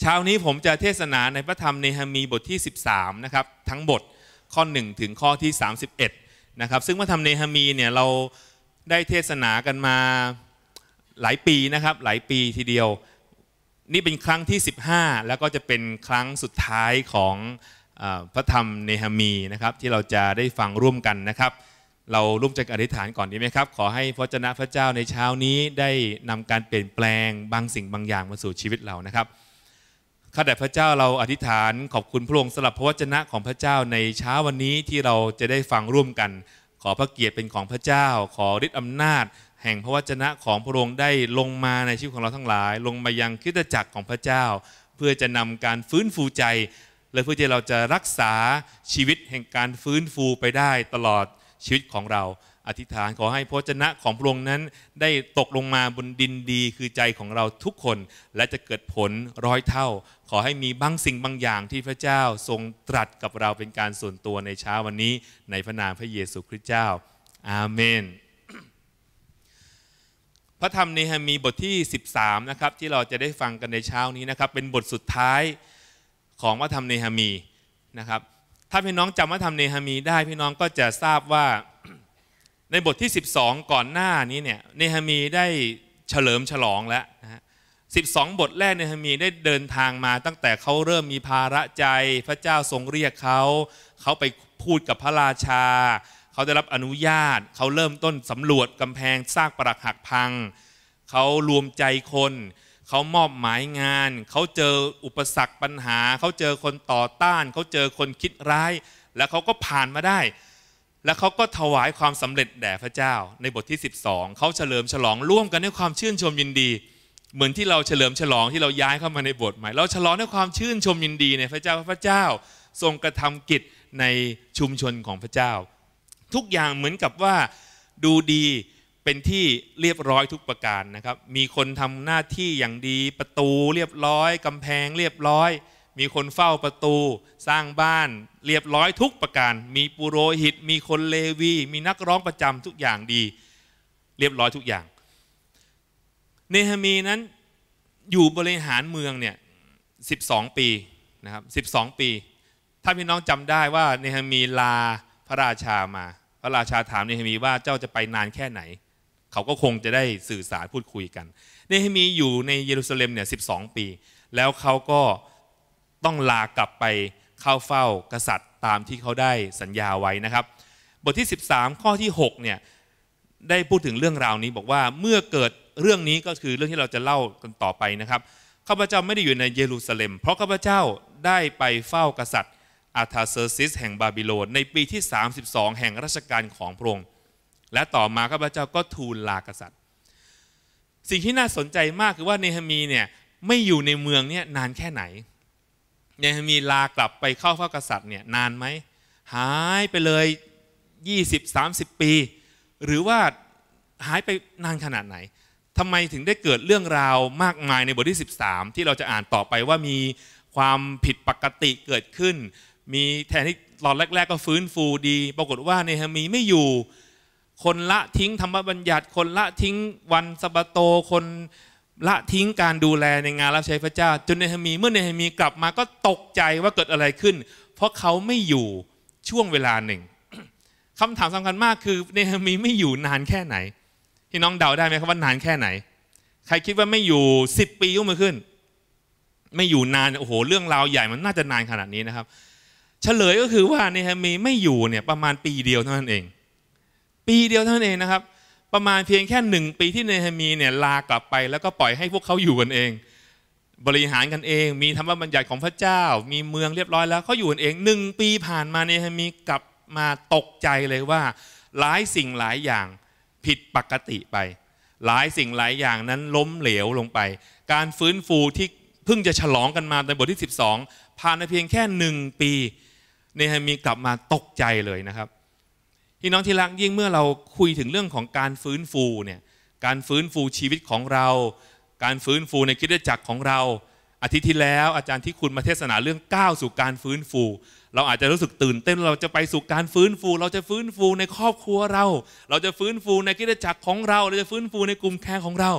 เช้านี้ผมจะเทศนาในพระธรรมเนหามีบทที่ 13 นะครับ ทั้งบทข้อ1 ถึงข้อที่ 31นะครับซึ่งพระธรรมเนหามีเนี่ยเราได้เทศนากันมาหลายปีนะครับ หลายปีทีเดียวนี่เป็นครั้งที่ 15 แล้วก็จะเป็นครั้งสุดท้ายของอพระธรรมเนหามีนะครับที่เราจะได้ฟังร่วมกันนะครับ เราร่วมใจอธิษฐานก่อนดีไหมครับขอให้พระเจ้าพระเจ้าในเช้านี้ได้นำการเปลี่ยนแปลงบางสิ่งบางอย่างมาสู่ชีวิตเรานะครับข้าแต่พระเจ้าเราอธิษฐานขอบคุณพระองค์สำหรับพระวจนะของพระเจ้าในเช้าวันนี้ที่เราจะได้ฟังร่วมกัน ขอพระเกียรติเป็นของพระเจ้า ขอฤทธิอำนาจ แห่งพระวจนะของพระองค์ได้ลงมาในชีวิตของเราทั้งหลาย ลงมายังคริสตจักรของพระเจ้า เพื่อจะนำการฟื้นฟูใจ และเพื่อที่เราจะรักษาชีวิต แห่งการฟื้นฟูไปได้ตลอดชีวิตของเราอธิษฐานขอให้พระเจนะของพระองค์นั้นได้ตกลงมาบนดินดีคือใจของเราทุกคนและจะเกิดผลร้อยเท่า ขอให้มีบางสิ่งบางอย่างที่พระเจ้าทรงตรัสกับเราเป็นการส่วนตัวในเช้าวันนี้ในพระนามพระเยซูคริสต์เจ้า อาเมน พระธรรมเนหมีบทที่ 13 นะครับ ที่เราจะได้ฟังกันในเช้านี้นะครับ เป็นบทสุดท้ายของพระธรรมเนหมีนะครับ ถ้าพี่น้องจำพระธรรมเนหมีได้พี่น้องก็จะทราบว่าในบทที่ 12 ก่อนหน้านี้ เนี่ยเนฮามีได้เฉลิมฉลองแล้วนะฮะสิบท แรก เนฮามีได้เดินทางมาตั้งแต่เขาเริ่มมีภาระใจ พระเจ้าทรงเรียกเขา เขาไปพูดกับพระราชา เขาได้รับอนุญาต เขาเริ่มต้นสำรวจกำแพงซากปรักหักพัง เขารวมใจคน เขามอบหมายงาน เขาเจออุปสรรคปัญหาเขาเจอคนต่อต้านเขาเจอคนคิดร้าย แล้วเขาก็ผ่านมาได้และเขาก็ถวายความสำเร็จแด่พระเจ้าในบทที่ 12เขาเฉลิมฉลองร่วมกันด้วยความชื่นชมยินดี เหมือนที่เราเฉลิมฉลองที่เราย้ายเข้ามาในบทใหม่ เราฉลองด้วยความชื่นชมยินดีในพระเจ้าพระเจ้าทรงกระทำกิจในชุมชนของพระเจ้า ทุกอย่างเหมือนกับว่าดูดีเป็นที่เรียบร้อยทุกประการนะครับ มีคนทำหน้าที่อย่างดีประตูเรียบร้อย กำแพง เรียบร้อยมีคนเฝ้าประตูสร้างบ้านเรียบร้อยทุกประการมีปุโรหิต มีคนเลวี มีนักร้องประจำทุกอย่างดี เรียบร้อยทุกอย่าง เนหมีนั้นอยู่บริหารเมืองเนี่ยสสิบองปีนะครับสสิบองปี ถ้าพี่น้องจำได้ว่า เนหมีลาพระราชามา พระราชาถามเนหมีว่าเจ้าจะไปนานแค่ไหน เขาก็คงจะได้สื่อสารพูดคุยกัน เนหมีอยู่ในเยรูซาเล็มเนี่ยสสิบองปี แล้วเขาก็ต้องลากลับไปเข้าเฝ้ากษัตริย์ตามที่เขาได้สัญญาไว้นะครับ บทที่ 13 ข้อที่6เนี่ยได้พูดถึงเรื่องราวนี้บอกว่าเมื่อเกิดเรื่องนี้ก็คือเรื่องที่เราจะเล่ากันต่อไปนะครับข้าพเจ้าไม่ได้อยู่ในเยรูซาเล็ม เพราะข้าพเจ้าได้ไปเฝ้ากษัตริย์อาทาเซอร์ซิส แห่งบาบิโลนในปีที่ 32 แห่งรัชกาลของพระองค์และต่อมาข้าพเจ้าก็ทูลลา กษัตริย์ สิ่งที่น่าสนใจมาก คือว่าเนหมีเนี่ยไม่อยู่ในเมืองเนี่ยนานแค่ไหนเนยมีลากลับไปเข้าเฝ้ากษัตริย์เนี่ยนานไหม หายไปเลย 20-30 ปี หรือว่าหายไปนานขนาดไหนทำไมถึงได้เกิดเรื่องราวมากมายในบทที่ 13 ที่เราจะอ่านต่อไปว่ามีความผิดปกติเกิดขึ้น มีแทนที่ตอนแรกๆ ก็ฟื้นฟูดี ปรากฏว่าเนฮมีไม่อยู่คนละทิ้งธรรมบัญญัติคนละทิ้งวันสบโตคนละทิ้งการดูแลในงานรับใช้พระเจ้าจนเนหมีเมื่อเนหมีกลับมาก็ตกใจว่าเกิดอะไรขึ้น เพราะเขาไม่อยู่ช่วงเวลาหนึ่ง คำถามสำคัญมากคือเนหมีไม่อยู่นานแค่ไหนพี่น้องเดาได้ไหมครับว่านานแค่ไหน ใครคิดว่าไม่อยู่สิบปีย่งมือขึ้นไม่อยู่นานโอ้โหเรื่องราวใหญ่มันน่าจะนานขนาดนี้นะครับ เฉลยก็คือว่าเนหมีไม่อยู่เนี่ยประมาณปีเดียวเท่านั้นเอง ปีเดียวเท่านั้นเองนะครับประมาณเพียงแค่หนึ่งปีที่เนหามีเนี่ยลากลับไปแล้วก็ปล่อยให้พวกเขาอยู่กันเอง บริหารกันเอง มีธรรมบัญญัติของพระเจ้ามีเมืองเรียบร้อยแล้วเขาอยู่กันเองหนึ่งปีผ่านมาเนหามีกลับมาตกใจเลยว่า หลายสิ่งหลายอย่างผิดปกติไป หลายสิ่งหลายอย่างนั้นล้มเหลวลงไป การฟื้นฟูที่เพิ่งจะฉลองกันมาในบทที่ 12 ผ่านมาเพียงแค่หนึ่งปีเนหามีกลับมาตกใจเลยนะครับพี่น้องที่รักยิ่งเมื่อเราคุยถึงเรื่องของการฟื้นฟูเนี่ยการฟื้นฟูชีวิตของเรา การฟื้นฟูในคิดจักรของเราอาทิตย์ที่แล้วอาจารย์ที่คุณมาเทศนาเรื่องก้าวสู่การฟื้นฟู เราอาจจะรู้สึกตื่นเต้นเราจะไปสู่การฟื้นฟู เราจะฟื้นฟูในครอบครัวเรา เราจะฟื้นฟูในคิดจักรของเราเราจะฟื้นฟูในกลุ่มแคร์ของเรา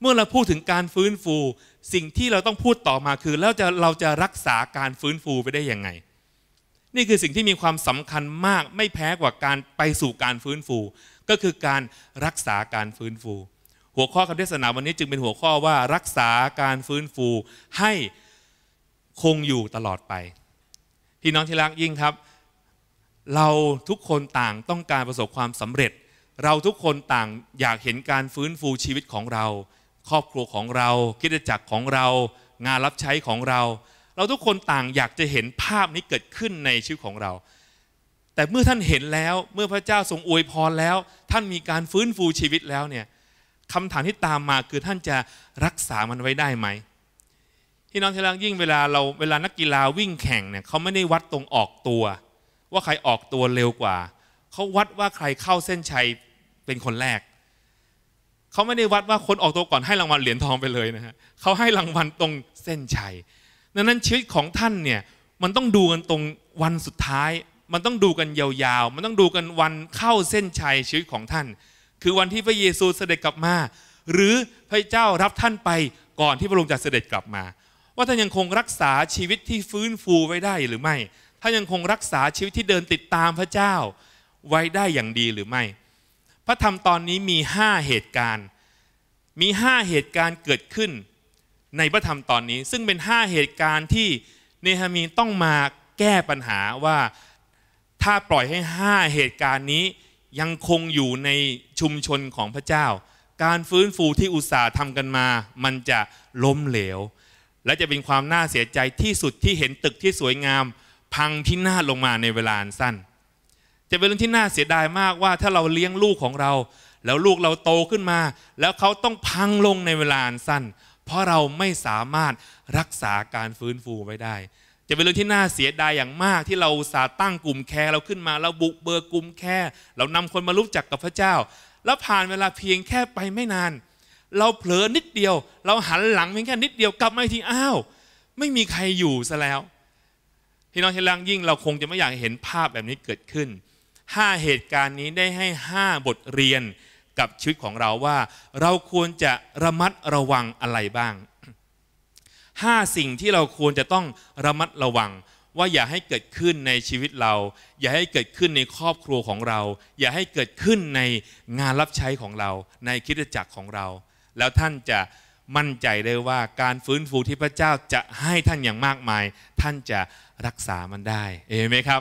เมื่อเราพูดถึงการฟื้นฟูสิ่งที่เราต้องพูดต่อมาคือแล้วจะเราจะรักษาการฟื้นฟูไปได้ยังไงนี่คือสิ่งที่มีความสำคัญมากไม่แพ้กว่าการไปสู่การฟื้นฟู ก็คือการรักษาการฟื้นฟู หัวข้อคำเทศนาวันนี้จึงเป็นหัวข้อว่ารักษาการฟื้นฟูให้คงอยู่ตลอดไปพี่น้องที่รักยิ่งครับ เราทุกคนต่างต้องการประสบความสำเร็จ เราทุกคนต่างอยากเห็นการฟื้นฟูชีวิตของเรา ครอบครัวของเรา คิดจักรของเรางานรับใช้ของเราเราทุกคนต่างอยากจะเห็นภาพนี้เกิดขึ้นในชีวิตของเรา แต่เมื่อท่านเห็นแล้ว เมื่อพระเจ้าทรงอวยพรแล้ว ท่านมีการฟื้นฟูชีวิตแล้วเนี่ยคำถามที่ตามมาคือท่านจะรักษามันไว้ได้ไหม ที่น้องเทลังยิ่งเวลาเราเวลานักกีฬาวิ่งแข่งเนี่ยเขาไม่ได้วัดตรงออกตัว ว่าใครออกตัวเร็วกว่า เขาวัดว่าใครเข้าเส้นชัยเป็นคนแรก เขาไม่ได้วัดว่าคนออกตัวก่อนให้รางวัลเหรียญทองไปเลยนะฮะเขาให้รางวัลตรงเส้นชัยดังนั้นชีวิตของท่าน เนี่ย มันต้องดูกันตรงวันสุดท้าย มันต้องดูกัน ยาวๆ มันต้องดูกันวันเข้าเส้นชัยชีวิตของท่าน คือวันที่พระเยซูเสด็จกลับมาหรือพระเจ้ารับท่านไปก่อนที่พระองค์จะเสด็จกลับมา ว่าท่านยังคงรักษาชีวิตที่ฟื้นฟูไว้ได้หรือไม่ท่านยังคงรักษาชีวิตที่เดินติดตามพระเจ้า ไว้ได้อย่างดีหรือไม่ พระธรรมตอนนี้มี 5 เหตุการณ์ มี 5 เหตุการณ์เกิดขึ้นในพระธรรมตอนนี้ซึ่งเป็น 5 เหตุการณ์ที่เนฮามีต้องมาแก้ปัญหาว่าถ้าปล่อยให้ 5 เหตุการณ์นี้ยังคงอยู่ในชุมชนของพระเจ้าการฟื้นฟูที่อุตสาห์ทำกันมา มันจะล้มเหลว และจะเป็นความน่าเสียใจที่สุดที่เห็นตึกที่สวยงามพังท่หนาลงมาในเวลาสั้น จะเป็นเรื่องที่น่าเสียดายมากว่าถ้าเราเลี้ยงลูกของเรา แล้วลูกเราโตขึ้นมา แล้วเขาต้องพังลงในเวลาสั้นเพราะเราไม่สามารถรักษาการฟื้นฟูไว้ได้ จะเป็นเรื่องที่น่าเสียดายอย่างมากที่เราสาตั้งกลุ่มแคร์เราขึ้นมาเราบุกเบิกกลุ่มแคร์เรานำคนมารู้จักกับพระเจ้า แล้วผ่านเวลาเพียงแค่ไปไม่นาน เราเผลอนิดเดียว เราหันหลังเพียงแค่นิดเดียวกลับมาทีอ้าว ไม่มีใครอยู่ซะแล้วพี่น้องที่ลังยิ่งเราคงจะไม่อยากเห็นภาพแบบนี้เกิดขึ้น5เหตุการณ์นี้ได้ให้5บทเรียนกับชีวิตของเราว่าเราควรจะระมัดระวังอะไรบ้าง 5 สิ่งที่เราควรจะต้องระมัดระวังว่าอย่าให้เกิดขึ้นในชีวิตเรา อย่าให้เกิดขึ้นในครอบครัวของเรา อย่าให้เกิดขึ้นในงานรับใช้ของเรา ในคิดจักรของเรา แล้วท่านจะมั่นใจได้ว่าการฟื้นฟูที่พระเจ้าจะให้ท่านอย่างมากมายท่านจะรักษามันได้เห็นไหมครับ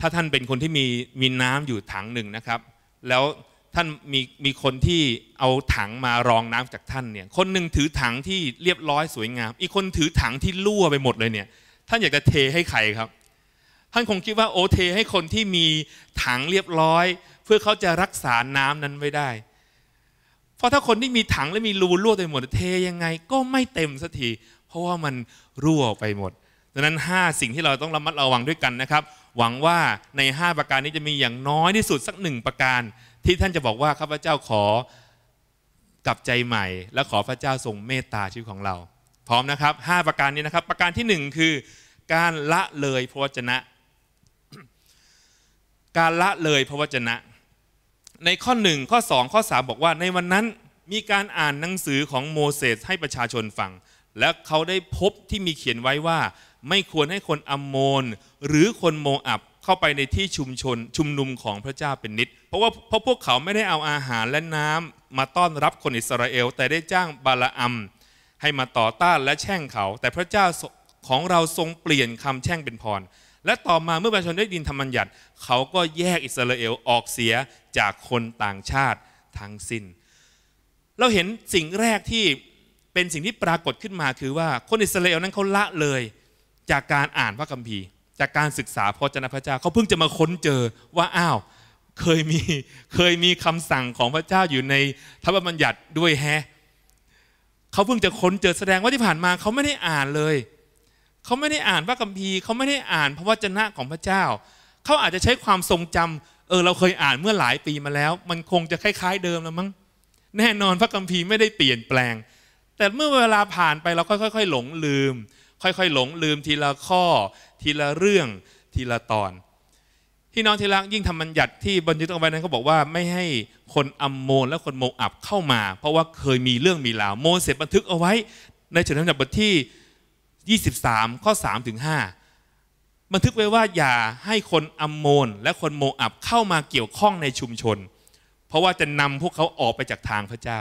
ถ้าท่านเป็นคนที่มีมีน้ำอยู่ถังหนึ่งนะครับ แล้วท่านมีมีคนที่เอาถังมารองน้ำจากท่านเนี่ยคนหนึ่งถือถังที่เรียบร้อยสวยงาม อีกคนถือถังที่รั่วไปหมดเลยเนี่ยท่านอยากจะเทให้ใครครับ ท่านคงคิดว่าโอเทให้คนที่มีถังเรียบร้อย เพื่อเขาจะรักษาน้ำนั้นไว้ได้เพราะถ้าคนที่มีถังและมีรูรั่วไปหมดเทยังไงก็ไม่เต็มสักทีเพราะว่ามันรั่วไปหมดดังนั้น 5 สิ่งที่เราต้องระมัดระวังด้วยกันนะครับ หวังว่าใน 5 ประการนี้จะมีอย่างน้อยที่สุดสักหนึ่งประการที่ท่านจะบอกว่าข้าพเจ้าขอกลับใจใหม่ และขอพระเจ้าทรงเมตตาชีวิตของเรา พร้อมนะครับ 5 ประการนี้นะครับ ประการที่1คือ การละเลยพระวจนะ การละเลยพระวจนะ ในข้อ1ข้อ2ข้อ3บอกว่า ในวันนั้นมีการอ่านหนังสือของโมเสสให้ประชาชนฟังและเขาได้พบที่มีเขียนไว้ว่าไม่ควรให้คนอัมโมน หรือคนโมอับเข้าไปในที่ชุมชนชุมนุมของพระเจ้าเป็นนิด เพราะว่าเพราะพวกเขาไม่ได้เอาอาหารและน้ำมาต้อนรับคนอิสราเอลแต่ได้จ้างบาลอัมให้มาต่อต้านและแช่งเขา แต่พระเจ้าของเราทรงเปลี่ยนคำแช่งเป็นพร และต่อมาเมื่อประชาชนได้ดินธรรมัญญัติ เขาก็แยกอิสราเอลออกเสียจากคนต่างชาติทั้งสิน้น เราเห็นสิ่งแรกที่เป็นสิ่งที่ปรากฏขึ้นมาคือว่าคนอิสราเอลนั้นเขาละเลยจากการอ่านพระคัมภีร์ จากการศึกษาพระเจ้าพระเจ้าเขาเพิ่งจะมาค้นเจอว่าอ้าวเคยมีเคยมีคำสั่งของพระเจ้าอยู่ในธรรมบัญญัติด้วยแฮะเขาเพิ่งจะค้นเจอแสดงว่าที่ผ่านมาเขาไม่ได้อ่านเลย เขาไม่ได้อ่านพระคัมภีร์เขาไม่ได้อ่านพระวจนะของพระเจ้า เขาอาจจะใช้ความทรงจำเออเราเคยอ่านเมื่อหลายปีมาแล้ว มันคงจะคล้าย ๆเดิมแล้วมั้งแน่นอนพระคัมภีร์ไม่ได้เปลี่ยนแปลง แต่เมื่อเวลาผ่านไปเราค่อยๆหลงลืมค่อยๆ หลงลืมทีละข้อ ทีละเรื่องทีละตอนพี่น้องที่รักยิ่งทำบัญญัติที่บันทึกเอาไว้ นั้นเขาบอกว่าไม่ให้คนอัมโมน และคนโมอับเข้ามา เพราะว่าเคยมีเรื่องมีราวโมเสสบันทึกเอาไว้ ในฉบับบัับทที่ 23 ข้อ 3 ถึง5บันทึกไว้ว่า อย่าให้คนอัมโมนและคนโมอับเข้ามาเกี่ยวข้องในชุมชน เพราะว่าจะนำพวกเขาออกไปจากทางพระเจ้า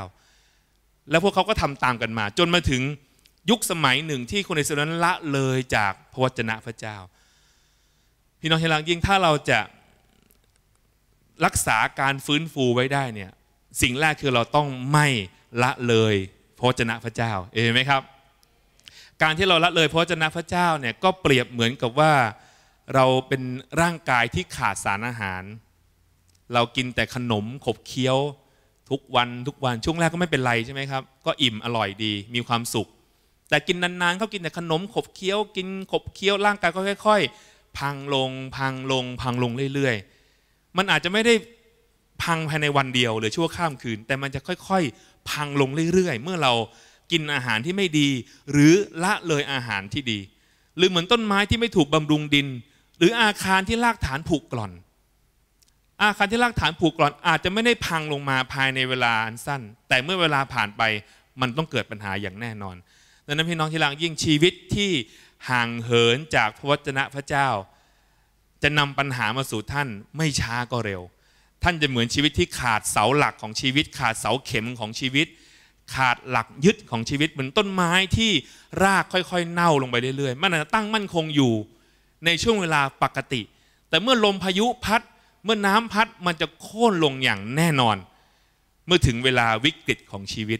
และพวกเขาก็ทำตามกันมา จนมาถึงยุคสมัยหนึ่งที่คนอิสราเอลนั้นละเลยจากพระวจนะพระเจ้า พี่น้องที่รักยิ่งถ้าเราจะรักษาการฟื้นฟูไว้ได้เนี่ย สิ่งแรกคือเราต้องไม่ละเลยพระวจนะพระเจ้า เห็นไหมครับ การที่เราละเลยพระวจนะพระเจ้าเนี่ยก็เปรียบเหมือนกับว่าเราเป็นร่างกายที่ขาดสารอาหาร เรากินแต่ขนมขบเคี้ยวทุกวันทุกวันช่วงแรกก็ไม่เป็นไรใช่ไหมครับ ก็อิ่มอร่อยดีมีความสุขแต่กินนานๆเขากินแต่ขนมขบเคี้ยวกินขบเคี้ยวร่างกายก็ค่อย ๆ พังลงพังลงพังลงเรื่อยๆมันอาจจะไม่ได้พังภายในวันเดียวหรือชั่วข้ามคืน แต่มันจะค่อยๆ พังลงเรื่อยๆ เมื่อเรากินอาหารที่ไม่ดี หรือละเลยอาหารที่ดี หรือเหมือนต้นไม้ที่ไม่ถูกบำรุงดิน หรืออาคารที่รากฐานผุกร่อน อาคารที่รากฐานผุกร่อน อาจจะไม่ได้พังลงมาภายในเวลาอันสั้น แต่เมื่อเวลาผ่านไปมันต้องเกิดปัญหาอย่างแน่นอนดังนั้นพี่น้องที่รังยิ่งชีวิตที่ห่างเหินจากพระวจนะพระเจ้า จะนำปัญหามาสู่ท่านไม่ช้าก็เร็ว ท่านจะเหมือนชีวิตที่ขาดเสาหลักของชีวิต ขาดเสาเข็มของชีวิต ขาดหลักยึดของชีวิตเหมือนต้นไม้ที่รากค่อยๆ เน่าลงไปเรื่อยๆมันจะตั้งมั่นคงอยู่ในช่วงเวลาปกติ แต่เมื่อลมพายุพัดเมื่อน้ำพัดมันจะโค่นลงอย่างแน่นอน เมื่อถึงเวลาวิกฤตของชีวิต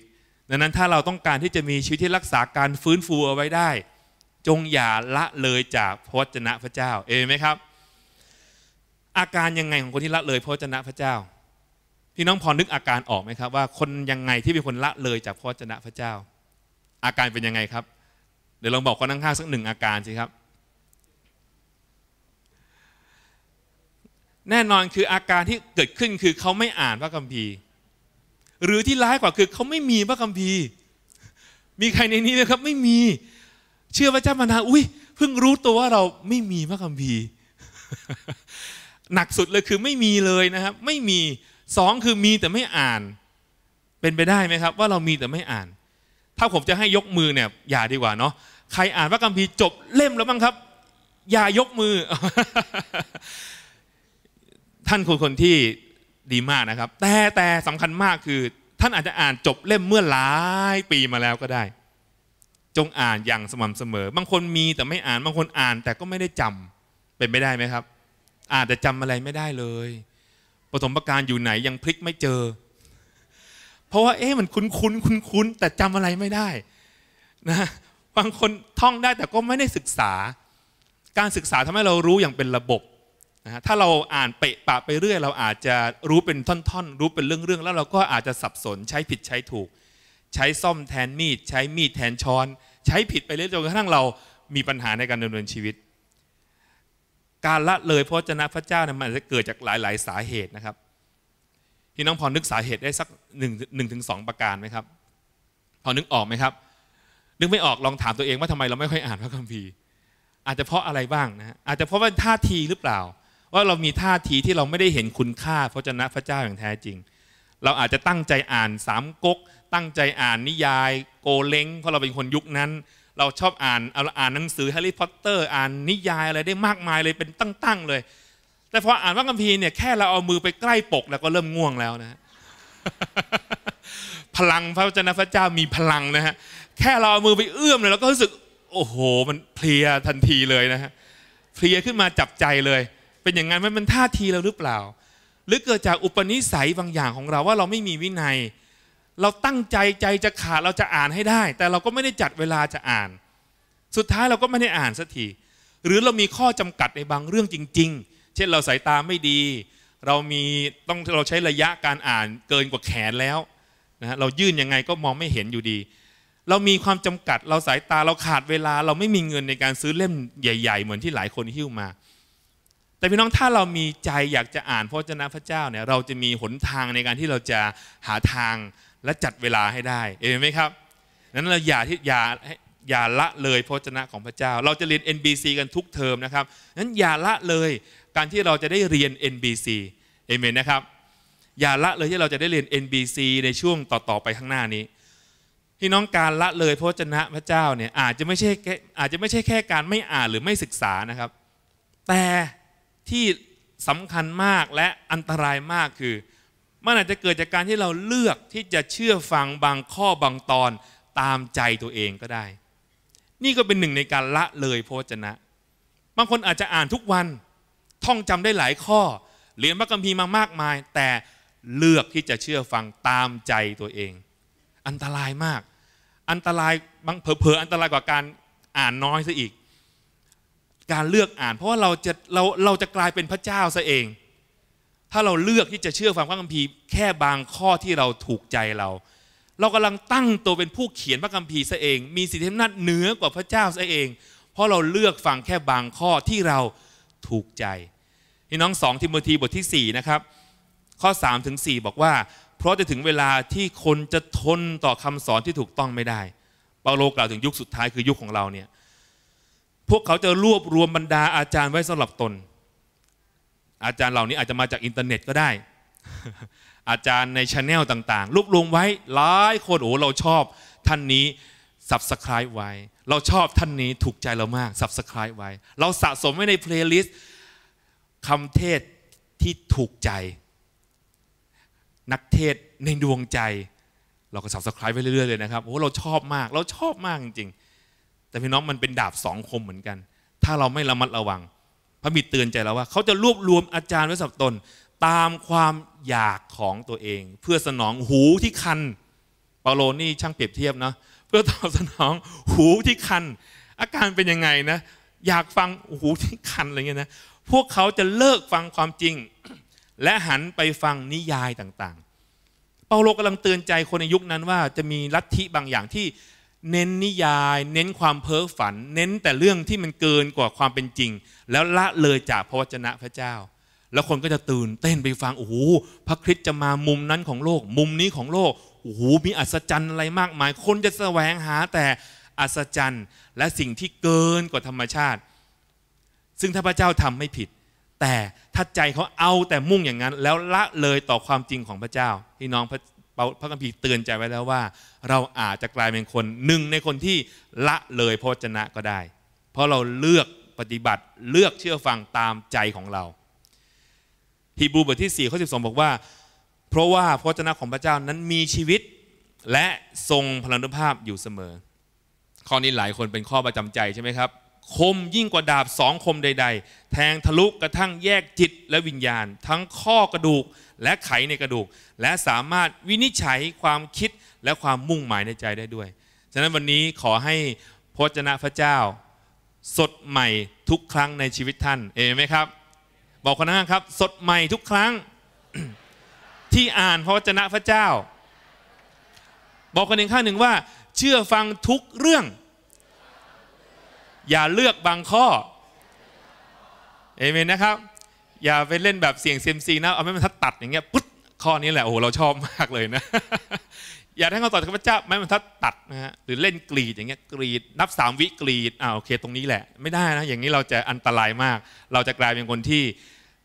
ดังนั้นถ้าเราต้องการที่จะมีชีวิตที่รักษาการฟื้นฟูเอาไว้ได้ จงอย่าละเลยจากพระวจนะพระเจ้าเอไหมครับ อาการยังไงของคนที่ละเลยพระวจนะพระเจ้าพี่น้องพอนึกอาการออกไหมครับ ว่าคนยังไงที่เป็นคนละเลยจากพระวจนะพระเจ้า อาการเป็นยังไงครับ เดี๋ยวลองบอกคนข้างๆสักหนึ่งอาการสิครับแน่นอนคืออาการที่เกิดขึ้นคือเขาไม่อ่านพระคัมภีร์หรือที่ร้ายกว่าคือเขาไม่มีพระคัมภีร์ มีใครในนี้นะครับไม่มี เชื่อพระเจ้ามานาอุ้ยเพิ่งรู้ตัวว่าเราไม่มีพระคัมภีร์ หนักสุดเลยคือไม่มีเลยนะครับ ไม่มีสองคือมีแต่ไม่อ่าน เป็นไปได้ไหมครับ ว่าเรามีแต่ไม่อ่าน ถ้าผมจะให้ยกมือเนี่ย อย่าดีกว่าเนาะใครอ่านพระคัมภีร์จบเล่มแล้วบ้างครับ อย่ายกมือ ท่านคนคนที่ดีมากนะครับ แต่แต่สำคัญมากคือท่านอาจจะอ่านจบเล่มเมื่อหลาย ปีมาแล้วก็ได้ จงอ่านอย่างสม่ำเสมอ บางคนมีแต่ไม่อ่านบางคนอ่านแต่ก็ไม่ได้จำเป็นไม่ได้ไหมครับ อาจจะจำอะไรไม่ได้เลยปฐมประการอยู่ไหนยังพลิกไม่เจอ เพราะว่าเอ๊ะมันคุ้นคุ้นคุ้นคุ้นแต่จำอะไรไม่ได้ นะบางคนท่องได้แต่ก็ไม่ได้ศึกษา การศึกษาทำให้เรารู้อย่างเป็นระบบนะฮะถ้าเราอ่านเปะปะไปเรื่อย เราอาจจะรู้เป็นท่อนๆ รู้เป็นเรื่องๆแล้วเราก็อาจจะสับสน ใช้ผิดใช้ถูก ใช้ซ่อมแทนมีด ใช้มีดแทนช้อน ใช้ผิดไปเรื่อยจนกระทั่งเรามีปัญหาในการดำเนินชีวิต การละเลยพระเจนาพระเจ้าเนี่ยมันจะเกิดจากหลายๆสาเหตุนะครับพี่น้องพอนึกสาเหตุได้สักหนึ่งหนึ่งถึงสองประการไหมครับ พอนึกออกไหมครับนึกไม่ออกลองถามตัวเองว่าทำไมเราไม่ค่อยอ่านพระคัมภีร์อาจจะเพราะอะไรบ้างนะอาจจะเพราะว่าท่าทีหรือเปล่าว่าเรามีท่าที ที่เราไม่ได้เห็นคุณค่าพระเจ้าพระเจ้าอย่างแท้จริง เราอาจจะตั้งใจอ่านสามก๊กตั้งใจอ่านนิยายโกเล้งเพราะเราเป็นคนยุคนั้น เราชอบอ่านเอาอ่านหนังสือแฮร์รี่พอตเตอร์ อ่านนิยายอะไรได้มากมายเลยเป็นตั้งๆเลย แต่พออ่านพระคัมภีร์เนี่ย แค่เราเอามือไปใกล้ปกแล้วก็เริ่มง่วงแล้วนะพลังพระเจ้าพระเจ้ามีพลังนะฮะแค่เราเอามือไปเอื้อมเลยเราก็รู้สึกโอ้โห มันเพลียทันทีเลยนะฮะเพลียขึ้นมาจับใจเลยเป็นอย่างนั้นไหมมันท่าทีเราหรือเปล่า หรือเกิดจากอุปนิสัย บางอย่างของเราว่าเราไม่มีวินัย เราตั้งใจใจจะขาดเราจะอ่านให้ได้ แต่เราก็ไม่ได้จัดเวลาจะอ่าน สุดท้ายเราก็ไม่ได้อ่านสักทีหรือเรามีข้อจำกัดในบางเรื่องจริงๆ เช่นเราสายตาไม่ดี เรามีต้องเราใช้ระยะการอ่านเกินกว่าแขนแล้วนะเรายื่นยังไงก็มองไม่เห็นอยู่ดี เรามีความจำกัด เราสายตาเราขาดเวลา เราไม่มีเงินในการซื้อเล่มใหญ่ ๆ เหมือนที่หลายคนหิ้วมาแต่พี่น้องถ้าเรามีใจอยากจะอ่านพระเจ้าพระเจ้าเนี่ยเราจะมีหนทางในการที่เราจะหาทางและจัดเวลาให้ได้เห็นไหมครับนั้นเราอย่าที่อย่าอย่าละเลยพระเจ้าของพระเจ้า เราจะเรียน NBC กันทุกเทอมนะครับนั้นอย่าละเลยการที่เราจะได้เรียน NBC เอเมนนะครับอย่าละเลยที่เราจะได้เรียน NBC ในช่วงต่อๆไปข้างหน้านี้พี่น้องการละเลยพระจนะพระเจ้าเนี่ยอาจจะไม่ใช่อาจจะไม่ใช่แค่การไม่อ่านหรือไม่ศึกษานะครับ แต่ที่สำคัญมากและอันตรายมากคือ มันอาจจะเกิดจากการที่เราเลือกที่จะเชื่อฟังบางข้อบางตอนตามใจตัวเองก็ได้ นี่ก็เป็นหนึ่งในการละเลยโพจนะ บางคนอาจจะอ่านทุกวันท่องจำได้หลายข้อเรียนพระคัมภีร์มามากมาย แต่เลือกที่จะเชื่อฟังตามใจตัวเอง อันตรายมาก อันตรายบางเผลอๆอันตรายกว่าการอ่านน้อยซะอีกการเลือกอ่านเพราะว่าเราจะเราเราจะกลายเป็นพระเจ้าซะเอง ถ้าเราเลือกที่จะเชื่อฟังพระคัมภีร์แค่บางข้อที่เราถูกใจเราเรากำลังตั้งตัวเป็นผู้เขียนพระคัมภีร์ซะเอง มีสิทธิอำนาจเหนือกว่าพระเจ้าซะเอง เพราะเราเลือกฟังแค่บางข้อที่เราถูกใจพี่น้องสองทิโมธีบทที่4นะครับข้อ3ถึง4บอกว่า เพราะจะถึงเวลาที่คนจะทนต่อคำสอนที่ถูกต้องไม่ได้ เปาโลกล่าวถึงยุคสุดท้ายคือยุคของเราเนี่ยวกเขาจะรวบรวมบรรดาอาจารย์ไว้สำหรับตน อาจารย์เหล่านี้อาจจะมาจากอินเทอร์เน็ตก็ได้ อาจารย์ในชาแนลต่างๆรวบรวมไว้หลายคนโอ้เราชอบท่านนี้สับส r i b e ไว้ เราชอบท่านนี้ถูกใจเรามากสับส r i b e ไว้ เราสะสมไว้ในเพลย์ลิสต์คำเทศที่ถูกใจ นักเทศในดวงใจ เราก็สับส r i b e ไว้เรื่อยๆเลยนะครับโอ้เราชอบมาก เราชอบมากจริงๆแต่พี่น้องมันเป็นดาบสองคมเหมือนกัน ถ้าเราไม่ระมัดระวัง พระบิดเตือนใจเราว่าเขาจะรวบรวมอาจารย์ไว้สักตน ตามความอยากของตัวเอง เพื่อสนองหูที่คัน เปาโลนี่ช่างเปรียบเทียบนะเพื่อตอบสนองหูที่คัน อาการเป็นยังไงนะ อยากฟังหูที่คันอะไรเงี้ยนะพวกเขาจะเลิกฟังความจริง และหันไปฟังนิยายต่างๆ เปาโลกำลังเตือนใจคนในยุคนั้นว่าจะมีลัทธิบางอย่างที่เน้นนิยาย เน้นความเพ้อฝันเน้นแต่เรื่องที่มันเกินกว่าความเป็นจริงแล้วละเลยจากพระวจนะพระเจ้า แล้วคนก็จะตื่นเต้นไปฟังโอ้โหพระคริสต์จะมามุมนั้นของโลก มุมนี้ของโลกโอ้โหมีอัศจรรย์อะไรมากมายคนจะแสวงหาแต่อัศจรรย์และสิ่งที่เกินกว่าธรรมชาติ ซึ่งถ้าพระเจ้าทำไม่ผิด แต่ถ้าใจเขาเอาแต่มุ่งอย่างนั้น แล้วละเลยต่อความจริงของพระเจ้าพี่น้องพระคัมภีร์เตือนใจไว้แล้วว่าเราอาจจะกลายเป็นคนหนึ่งในคนที่ละเลยพระวจนะก็ได้ เพราะเราเลือกปฏิบัติเลือกเชื่อฟังตามใจของเราฮีบรูบทที่4ี่ข้อสิบอกว่า เพราะว่าพระวจนะของพระเจ้านั้นมีชีวิตและทรงพลังภาพอยู่เสมอ ข้อนี้หลายคนเป็นข้อประจำใจใช่ไหมครับคมยิ่งกว่าดาบสองคมใด ๆ แทงทะลุกระทั่งแยกจิตและวิญญาณ ทั้งข้อกระดูกและไขในกระดูก และสามารถวินิจฉัยความคิดและความมุ่งหมายในใจได้ด้วย ฉะนั้นวันนี้ขอให้พระจ้พระเจ้า สดใหม่ทุกครั้งในชีวิตท่าน เอไหมครับ บอกคนน้างครับสดใหม่ทุกครั้งที่อ่านพระเจ้พระเจ้า บอกคนหนึ่งข้างหนึ่งว่า เชื่อฟังทุกเรื่องอย่าเลือกบางข้อ เอเมนนะครับ อย่าไปเล่นแบบเสียงเซมซีนะ เอาไม่มันทัดตัดอย่างเงี้ยปุ๊บข้อนี้แหละโอ้โหเราชอบมากเลยนะ อย่าให้ขาตอจากพระเจ้าไม่มันทัดตัดนะฮะหรือเล่นกรีดอย่างเงี้ยกรีดนับสามวิกรีดอ่าโอเคตรงนี้แหละไม่ได้นะ อย่างนี้เราจะอันตรายมาก เราจะกลายเป็นคนที่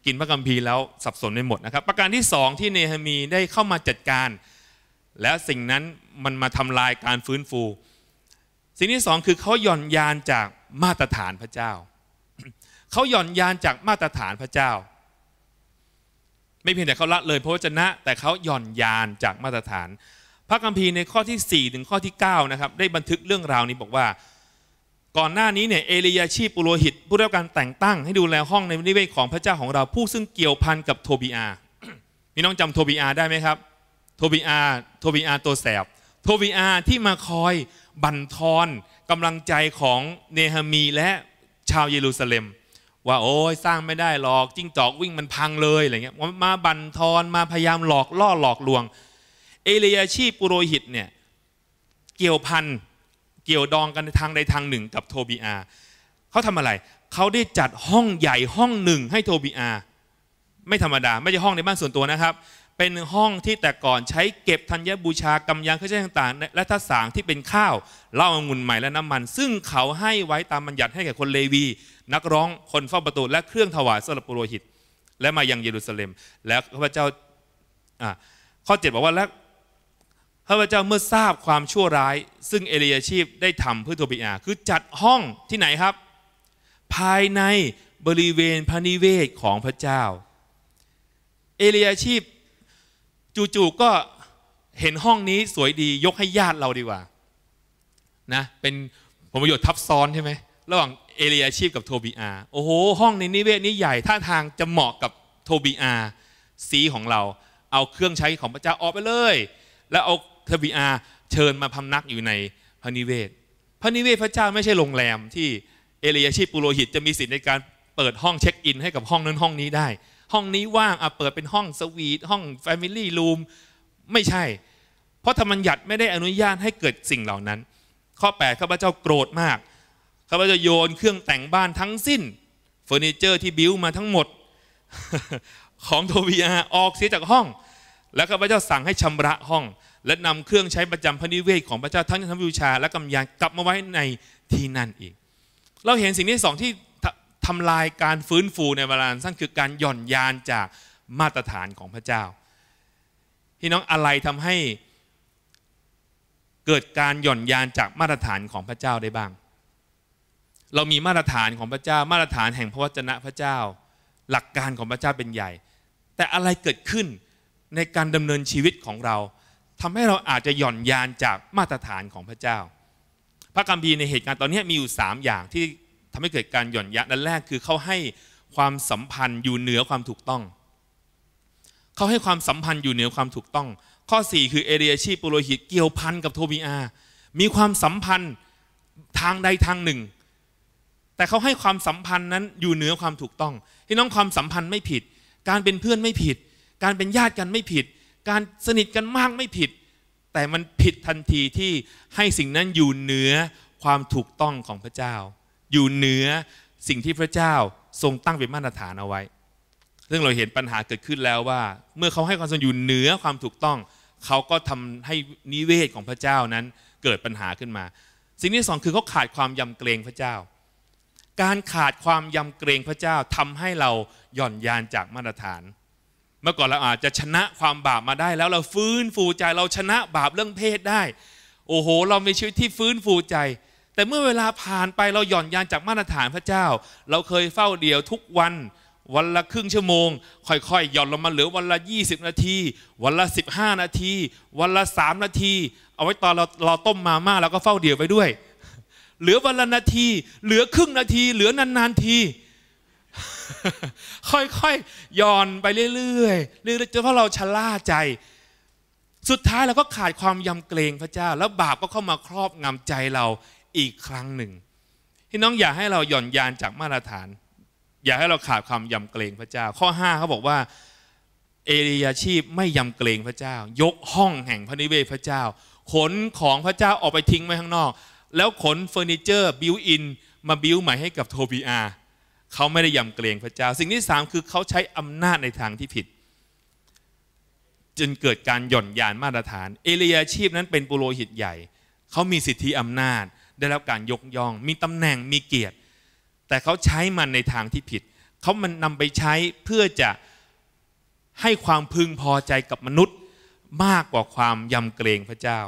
กินพระกัมภีร์แล้วสับสนไปหมดนะครับ ประการที่สองที่เนามีได้เข้ามาจัดการ และสิ่งนั้นมันมาทำลายการฟื้นฟูสิ่งที่สองคือเขาหย่อนยานจากมาตรฐานพระเจ้า เขาหย่อนยานจากมาตรฐานพระเจ้า ไม่เพียงแต่เขาละเลยพระวจนะ แต่เขาหย่อนยานจากมาตรฐาน พระคัมภีร์ในข้อที่ 4 ถึงข้อที่9นะครับได้บันทึกเรื่องราวนี้บอกว่า ก่อนหน้านี้เนี่ยเอลียาชีปุโรหิต ผู้รับการแต่งตั้งให้ดูแลห้องในนิเวศของพระเจ้าของเราผู้ซึ่งเกี่ยวพันกับโทบีอาพี่น้องจำโทบีอาได้ไหมครับ โทบีอา โทบีอาตัวแสบ โทบีอา ที่มาคอยบั่นทอนกำลังใจของเนหามีและชาวเยรูซาเล็ม ว่าโอ้ยสร้างไม่ได้หรอกจิ้งจอกวิ่งมันพังเลยอะไรเงี้ยมาบั่นทอนมาพยายามหลอกล่อหลอกลวง เอเลียชีปุโรหิตเนี่ยเกี่ยวพันเกี่ยวดองกันทางใดทางหนึ่งกับโทบีอาเขาทำอะไรเขาได้จัดห้องใหญ่ห้องหนึ่งให้โทบีอา ไม่ธรรมดาไม่ใช่ห้องในบ้านส่วนตัวนะครับเป็น ห้องที่แต่ก่อนใช้เก็บธัญบูชากำยังเครื่องใช้ต่างๆ และทัศาง ที่เป็นข้าวเหล้าองุ่นใหม่และ น้ำมัน ซึ่งเขาให้ไว้ตามบัญญัติให้ แก่ คนเลวี นักร้องคนเฝ้าประตู และเครื่องถวายสำหรับปุโรหิต และมา ยัง เยรูซาเล็ม แล้วพระเจ้าข้อเจ็ดบอกว่าแล้วพระเจ้าเมื่อทราบความชั่วร้าย ซึ่งเอลียชีพได้ทำเพื่อโทบิอาคือจัดห้องที่ไหนครับ ภายในบริเวณพระนิเวศของพระเจ้า เอลียชีพจู่ๆก็เห็นห้องนี้สวยดียกให้ญาติเราดีกว่านะเป็นผลประโยชน์ทับซ้อน ใช่ไหมระหว่างเอเลียชีพกับโทบีอาโอ้โหห้องในนิเวศนี้ใหญ่ท่าทางจะเหมาะกับโทบีอาสีของเราเอาเครื่องใช้ของพระเจ้าออกไปเลย แล้วเอาโทบีอาเชิญมาพำนักอยู่ในพระนิเวศ พระนิเวศพระเจ้าไม่ใช่โรงแรมที่เอเลียชีพปุโรหิต จะมีสิทธิในการเปิดห้องเช็คอิน ให้กับห้องนั้นห้องนี้ได้ห้องนี้ว่างอ่ะเปิดเป็นห้องสวีท ห้องแฟมิลี่รูมไม่ใช่ เพราะธรรมบัญญัติไม่ได้อนุญาตให้เกิดสิ่งเหล่านั้น ข้อ8ข้าพเจ้าโกรธมากข้าพเจ้าโยนเครื่องแต่งบ้านทั้งสิ้น เฟอร์นิเจอร์ที่บิ้วมาทั้งหมดของโทบีอาออกเสียจากห้อง และข้าพเจ้าสั่งให้ชำระห้อง และนำเครื่องใช้ประจำพระนิเวศของพระเจ้าทั้งทั้งวิชาและกำยานกลับมาไว้ในที่นั่นอีกเราเห็นสิ่งที่สองที่ทำลายการฟื้นฟูในเวลาสั้นคือการหย่อนยานจากมาตรฐานของพระเจ้าพี่น้องอะไรทำให้เกิดการหย่อนยานจากมาตรฐานของพระเจ้าได้บ้าง เรามีมาตรฐานของพระเจ้ามาตรฐานแห่งพระวจนะพระเจ้า หลักการของพระเจ้าเป็นใหญ่ แต่อะไรเกิดขึ้นในการดำเนินชีวิตของเราทำให้เราอาจจะหย่อนยานจากมาตรฐานของพระเจ้า พระกัมพีในเหตุการณ์ตอนนี้มีอยู่3อย่างที่ำให้เกิดการหย่อนยะนั้นแรก คือเขาให้ความสัมพันธ์อยู่เหนือความถูกต้อง เขาให้ความสัมพันธ์อยู่เหนือความถูกต้อง ข้อ 4 คือเอเรียชีปุโรหิตเกี่ยวพันกับโทบีอามีความสัมพันธ์ทางใดทางหนึ่ง แต่เขาให้ความสัมพันธ์นั้นอยู่เหนือ ความถูกต้องที่น้องความสัมพันธ์ไม่ผิด การเป็นเพื่อนไม่ผิด การเป็นญาติกันไม่ผิด การสนิทกันมากไม่ผิด แต่มันผิดทันทีที่ให้สิ่งนั้นอยู่เหนือความถูกต้องของพระเจ้าอยู่เหนือสิ่งที่พระเจ้าทรงตั้งเป็นมาตรฐานเอาไว้ ซึ่งเราเห็นปัญหาเกิดขึ้นแล้วว่า เมื่อเขาให้ความสนอยู่เหนือความถูกต้อง เขาก็ทำให้นิเวศของพระเจ้านั้นเกิดปัญหาขึ้นมา สิ่งที่สองคือเขาขาดความยำเกรงพระเจ้า การขาดความยำเกรงพระเจ้าทำให้เราหย่อนยานจากมาตรฐาน เมื่อก่อนเราอาจจะชนะความบาปมาได้ แล้วเราฟื้นฟูใจเราชนะบาปเรื่องเพศได้ โอ้โหเรามีชีวิตที่ฟื้นฟูใจแต่เมื่อเวลาผ่านไปเราหย่อนยานจากมาตรฐานพระเจ้า เราเคยเฝ้าเดียวทุกวัน วันละครึ่งชั่วโมง ค่อยๆหย่อนลงมาเหลือวันละ20นาทีวันละ15นาที วันละ3นาที เอาไว้ตอนเราเราต้มมาม่าเราก็เฝ้าเดี่ยวไปด้วย เหลือวันละนาที เหลือครึ่งนาที เหลือนานๆที ค่อยๆหย่อนไปเรื่อยๆเรื่อยๆจนพอเราชะล่าใจ สุดท้ายเราก็ขาดความยำเกรงพระเจ้า แล้วบาปก็เข้ามาครอบงำใจเราอีกครั้งหนึ่งพี่น้องอย่าให้เราหย่อนยานจากมาตรฐาน อย่าให้เราขาดความยำเกรงพระเจ้า ข้อ 5เขาบอกว่าเอลียาชีพไม่ยำเกรงพระเจ้า ยกห้องแห่งพระนิเวศพระเจ้า ขนของพระเจ้า ออกไปทิ้งไว้ข้างนอก แล้วขนเฟอร์นิเจอร์บิวอินมาบิว ใหม่ให้ กับโทบีอา เขาไม่ได้ยำเกรงพระเจ้า สิ่งที่สามคือเขาใช้อำนาจในทางที่ผิดจนเกิดการหย่อนยานมาตรฐาน เอลียาชีพนั้นเป็นปุโรหิตใหญ่เขามีสิทธิอำนาจได้รับการยกย่อง มีตำแหน่งมีเกียรติ แต่เขาใช้มันในทางที่ผิด เขามันนำไปใช้เพื่อจะให้ความพึงพอใจกับมนุษย์มากกว่าความยำเกรงพระเจ้า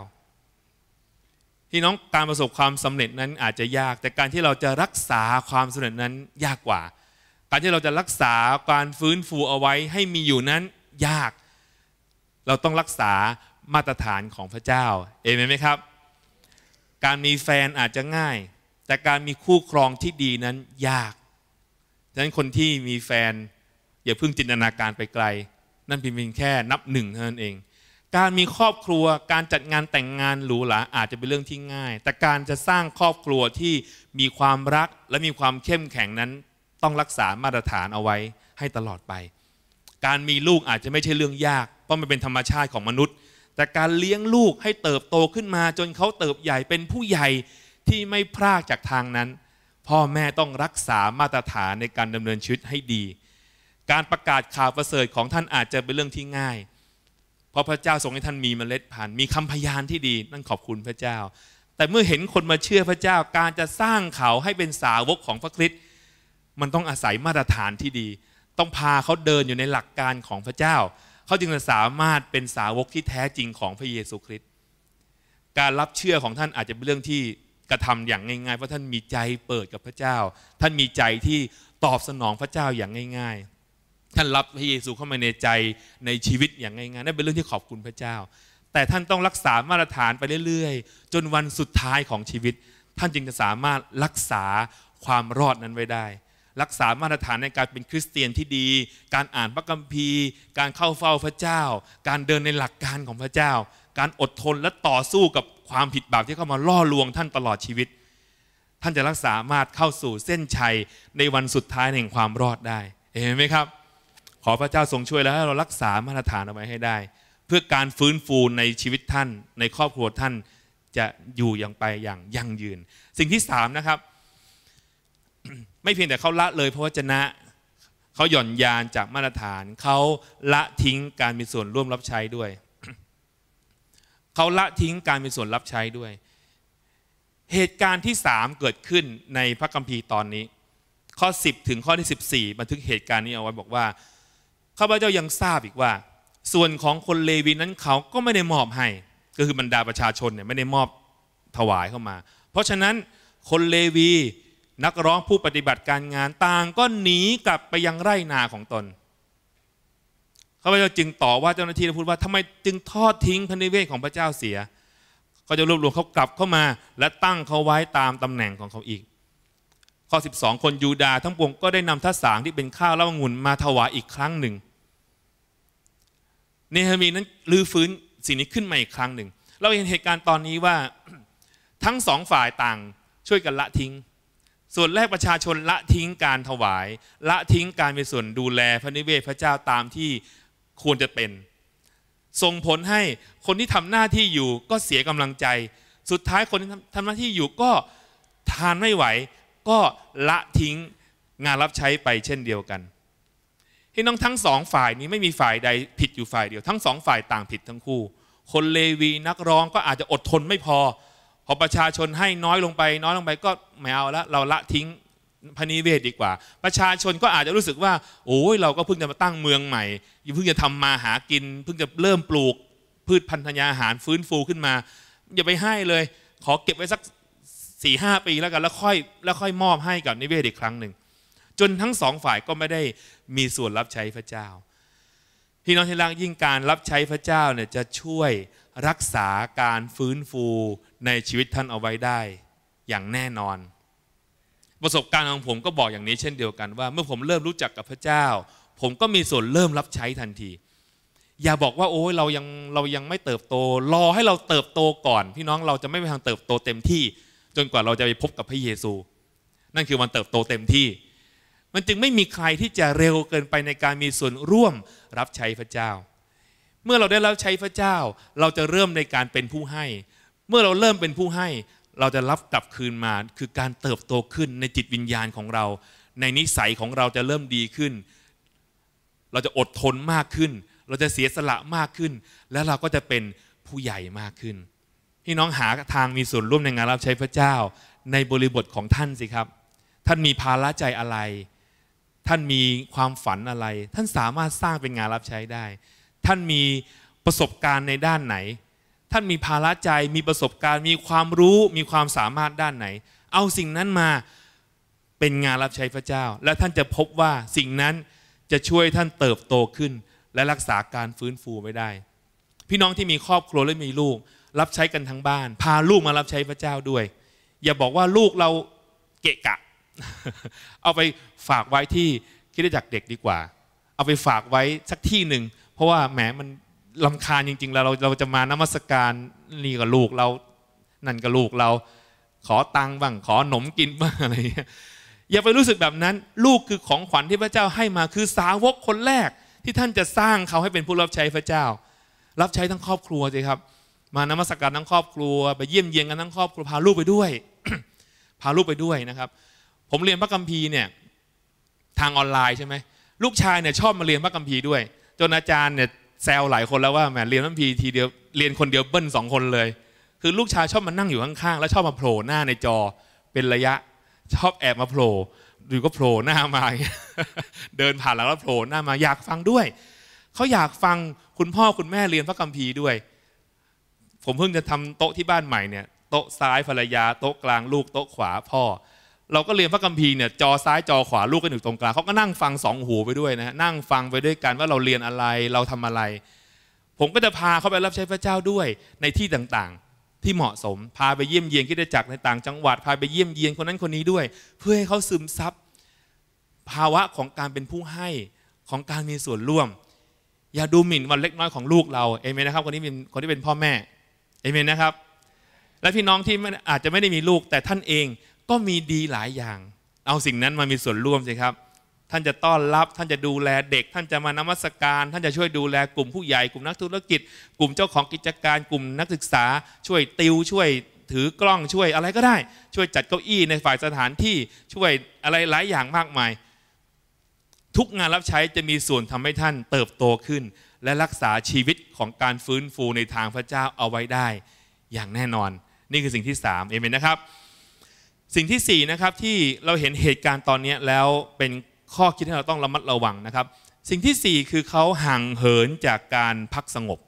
พี่น้องการประสบความสำเร็จนั้นอาจจะยาก แต่การที่เราจะรักษาความสำเร็จนั้นยากกว่า การที่เราจะรักษาการฟื้นฟูเอาไว้ให้มีอยู่นั้นยาก เราต้องรักษามาตรฐานของพระเจ้าเอเมนไหมครับการมีแฟนอาจจะง่าย แต่การมีคู่ครองที่ดีนั้นยากฉะนั้นคนที่มีแฟนอย่าเพิ่งจินตนาการไปไกล นั่นเป็นเพียงแค่นับหนึ่งเท่านั้นเอง การมีครอบครัวการจัดงานแต่งงาน หรูหราอาจจะเป็นเรื่องที่ง่าย แต่การจะสร้างครอบครัวที่มีความรัก และมีความเข้มแข็งนั้น ต้องรักษามาตรฐานเอาไว้ให้ตลอดไป การมีลูกอาจจะไม่ใช่เรื่องยากเพราะมันเป็นธรรมชาติของมนุษย์แต่การเลี้ยงลูกให้เติบโตขึ้นมาจนเขาเติบใหญ่เป็นผู้ใหญ่ที่ไม่พลากจากทางนั้น พ่อแม่ต้องรักษามาตรฐานในการดำเนินชีวิตให้ดี การประกาศข่าวประเสริฐของท่านอาจจะเป็นเรื่องที่ง่ายเพราะพระเจ้าทรงให้ท่านมีเมล็ดพันธุ์มีคำพยานที่ดี นั่นขอบคุณพระเจ้า แต่เมื่อเห็นคนมาเชื่อพระเจ้า การจะสร้างเขาให้เป็นสาวกของพระคริสต์มันต้องอาศัยมาตรฐานที่ดี ต้องพาเขาเดินอยู่ในหลักการของพระเจ้าเขาจึงจะสามารถเป็นสาวกที่แท้จริงของพระเยซูคริสต์ การรับเชื่อของท่านอาจจะเป็นเรื่องที่กระทำอย่างง่ายๆ เพราะท่านมีใจเปิดกับพระเจ้า ท่านมีใจที่ตอบสนองพระเจ้าอย่างง่ายๆ ท่านรับพระเยซูเข้ามาในใจในชีวิตอย่างง่ายๆ นั่นเป็นเรื่องที่ขอบคุณพระเจ้า แต่ท่านต้องรักษามาตรฐานไปเรื่อยๆ จนวันสุดท้ายของชีวิต ท่านจึงจะสามารถรักษาความรอดนั้นไว้ได้รักษามาตรฐานในการเป็นคริสเตียนที่ดี การอ่านพระคัมภีร์ การเข้าเฝ้าพระเจ้า การเดินในหลักการของพระเจ้า การอดทนและต่อสู้กับความผิดบาปที่เข้ามาล่อลวงท่านตลอดชีวิต ท่านจะรักษามาตรเข้าสู่เส้นชัยในวันสุดท้ายแห่งความรอดได้เห็นไหมครับ ขอพระเจ้าทรงช่วยแล้วให้เรารักษามาตรฐานเอาไว้ให้ได้ เพื่อการฟื้นฟูในชีวิตท่าน ในครอบครัวท่านจะอยู่อย่างไปอย่างยั่งยืน สิ่งที่สามนะครับไม่เพียงแต่เขาละเลยพระวจนะ เขาหย่อนยานจากมาตรฐาน เขาละทิ้งการมีส่วนร่วมรับใช้ด้วย เขาละทิ้งการมีส่วนรับใช้ด้วย เหตุการณ์ที่สามเกิดขึ้นในพระคัมภีร์ตอนนี้ ข้อ10ถึงข้อที่14 บันทึกเหตุการณ์นี้เอาไว้บอกว่า ข้าพเจ้ายังทราบอีกว่า ส่วนของคนเลวีนั้นเขาก็ไม่ได้มอบให้ ก็คือบรรดาประชาชนเนี่ยไม่ได้มอบถวายเข้ามา เพราะฉะนั้นคนเลวีนักร้องผู้ปฏิบัติการงานต่างก็หนีกลับไปยังไร่นาของตนข้าพเจ้าจึงต่อว่าเจ้าหน้าที่และพูดว่าทำไมจึงทอดทิ้งพระนิเวศของพระเจ้าเสีย ก็จะรวบรวมเขากลับเข้ามาและตั้งเขาไว้ตามตำแหน่งของเขาอีก ข้อ 12 คนยูดา ทั้งปวงก็ได้นำทัศสางที่เป็นข้าวและองุ่นมาถวายอีกครั้งหนึ่ง เนฮามีนั้นลือฟื้นสิ่งนี้ขึ้นมาอีกครั้งหนึ่ง เราเห็นเหตุการณ์ตอนนี้ว่าทั้งสองฝ่ายต่างช่วยกันละทิ้งส่วนแรกประชาชน ละทิ้งการถวาย ละทิ้งการเป็นส่วนดูแลพระนิเวศพระเจ้าตามที่ควรจะเป็นส่งผลให้คนที่ทำหน้าที่อยู่ก็เสียกำลังใจ สุดท้ายคนที่ทำหน้าที่อยู่ก็ทานไม่ไหว ก็ละทิ้งงานรับใช้ไปเช่นเดียวกันที่น้องทั้งสองฝ่ายนี้ไม่มีฝ่ายใดผิดอยู่ฝ่ายเดียว ทั้งสองฝ่ายต่างผิดทั้งคู่ คนเลวีนักร้องก็อาจจะอดทนไม่พอพอประชาชนให้น้อยลงไป น้อยลงไปก็ไม่เอาละเราละทิ้งพนิเวศดีกว่า ประชาชนก็อาจจะรู้สึกว่าโอ้ยเราก็เพิ่งจะมาตั้งเมืองใหม่ เพิ่งจะทำมาหากิน เพิ่งจะเริ่มปลูกพืชพันธัญญาหารฟื้นฟูขึ้นมา อย่าไปให้เลย ขอเก็บไว้สักสี่ห้าปีแล้วกันแล้วค่อยแล้วค่อยมอบให้กับนิเวศอีกครั้งหนึ่ง จนทั้งสองฝ่ายก็ไม่ได้มีส่วนรับใช้พระเจ้าพี่น้องที่รักยิ่งการรับใช้พระเจ้าเนี่ยจะช่วยรักษาการฟื้นฟูในชีวิตท่านเอาไว้ได้อย่างแน่นอน ประสบการณ์ของผมก็บอกอย่างนี้เช่นเดียวกันว่า เมื่อผมเริ่มรู้จักกับพระเจ้า ผมก็มีส่วนเริ่มรับใช้ทันที อย่าบอกว่าโอ้ยเรายังเรายังไม่เติบโตรอให้เราเติบโตก่อนพี่น้องเราจะไม่ไปทางเติบโตเต็มที่ จนกว่าเราจะไปพบกับพระเยซู นั่นคือวันเติบโตเต็มที่ มันจึงไม่มีใครที่จะเร็วเกินไปในการมีส่วนร่วมรับใช้พระเจ้า เมื่อเราได้รับใช้พระเจ้า เราจะเริ่มในการเป็นผู้ให้เมื่อเราเริ่มเป็นผู้ให้เราจะรับกลับคืนมา คือการเติบโตขึ้นในจิตวิญญาณของเรา ในนิสัยของเราจะเริ่มดีขึ้น เราจะอดทนมากขึ้น เราจะเสียสละมากขึ้น และเราก็จะเป็นผู้ใหญ่มากขึ้น พี่น้องหาทางมีส่วนร่วมในงานรับใช้พระเจ้าในบริบทของท่านสิครับ ท่านมีภาระใจอะไร ท่านมีความฝันอะไร ท่านสามารถสร้างเป็นงานรับใช้ได้ ท่านมีประสบการณ์ในด้านไหนท่านมีภาระใจมีประสบการณ์มีความรู้มีความสามารถด้านไหน เอาสิ่งนั้นมาเป็นงานรับใช้พระเจ้า และท่านจะพบว่าสิ่งนั้นจะช่วยท่านเติบโตขึ้น และรักษาการฟื้นฟูไว้ได้ พี่น้องที่มีครอบครัวและมีลูกรับใช้กันทั้งบ้าน พาลูกมารับใช้พระเจ้าด้วย อย่าบอกว่าลูกเราเกะกะ เอาไปฝากไว้ที่คิดจักเด็กดีกว่า เอาไปฝากไว้สักที่หนึ่ง เพราะว่าแหมมันลำคาญจริงๆแล้วเราเราจะมานมัสการนี่กับลูกเรา นั่นกับลูกเรา ขอตังบ้างขอหนมกินบ้างอะไรอย่างเงี้ยอย่าไปรู้สึกแบบนั้น ลูกคือของขวัญที่พระเจ้าให้มาคือสาวกคนแรก ที่ท่านจะสร้างเขาให้เป็นผู้รับใช้พระเจ้า รับใช้ทั้งครอบครัวเลยครับมานมัสการทั้งครอบครัวไปเยี่ยมเยียนกันทั้งครอบครัวพาลูกไปด้วย พาลูกไปด้วยนะครับ ผมเรียนพระคัมภีร์เนี่ยทางออนไลน์ใช่ไหมลูกชายเนี่ยชอบมาเรียนพระคัมภีร์ด้วยจนอาจารย์เนี่ยแซวหลายคนแล้วว่าแหมเรียนทั้งพีทีเดียวเรียนคนเดียวเบิ้ลสองคนเลย คือลูกชายชอบมานั่งอยู่ข้างๆแล้วชอบมาโผล่หน้าในจอเป็นระยะชอบแอบมาโผล่หรือก็โผล่หน้ามาเดินผ่านแล้วก็โผล่หน้ามาอยากฟังด้วยเขาอยากฟังคุณพ่อคุณแม่เรียนพระคัมภีร์ด้วย ผมเพิ่งจะทำโต๊ะที่บ้านใหม่เนี่ยโต๊ะซ้ายภรรยาโต๊ะกลางลูกโต๊ะขวาพ่อเราก็เรียนพระคัมภีร์เนี่ยจอซ้ายจอขวาลูกกันอยู่ตรงกลางเขาก็นั่งฟังสองหูไปด้วยนะะนั่งฟังไปด้วยกันว่าเราเรียนอะไรเราทำอะไร ผมก็จะพาเขาไปรับใช้พระเจ้าด้วยในที่ต่างๆ ที่เหมาะสม พาไปเยี่ยมเยียนคิดจักรในต่างจังหวัด พาไปเยี่ยมเยียนคนนั้นคนนี้ด้วย เพื่อให้เขาซึมซับภาวะของการเป็นผู้ให้ของการมีส่วนร่วมอย่าดูหมิ่นวันเล็กน้อยของลูกเราเอเมนนะครับ คนนี้เป็นคนที่เป็นพ่อแม่เอเมนนะครับ และพี่น้องที่อาจจะไม่ได้มีลูกแต่ท่านเองก็มีดีหลายอย่าง เอาสิ่งนั้นมามีส่วนร่วมสิครับ ท่านจะต้อนรับท่านจะดูแลเด็กท่านจะมานมัสการ ท่านจะช่วยดูแลกลุ่มผู้ใหญ่กลุ่มนักธุรกิจ กลุ่มเจ้าของกิจการกลุ่มนักศึกษา ช่วยติว ช่วยถือกล้องช่วยอะไรก็ได้ ช่วยจัดเก้าอี้ในฝ่ายสถานที่ช่วยอะไรหลายอย่างมากมาย ทุกงานรับใช้จะมีส่วนทำให้ท่านเติบโตขึ้น และรักษาชีวิตของการฟื้นฟูในทางพระเจ้าเอาไว้ได้ อย่างแน่นอน นี่คือสิ่งที่3เอเมนนะครับสิ่งที่ 4 นะครับ ที่เราเห็นเหตุการณ์ตอนนี้แล้วเป็นข้อคิดที่เราต้องระมัดระวังนะครับ สิ่งที่ 4คือเขาห่างเหินจากการพักสงบ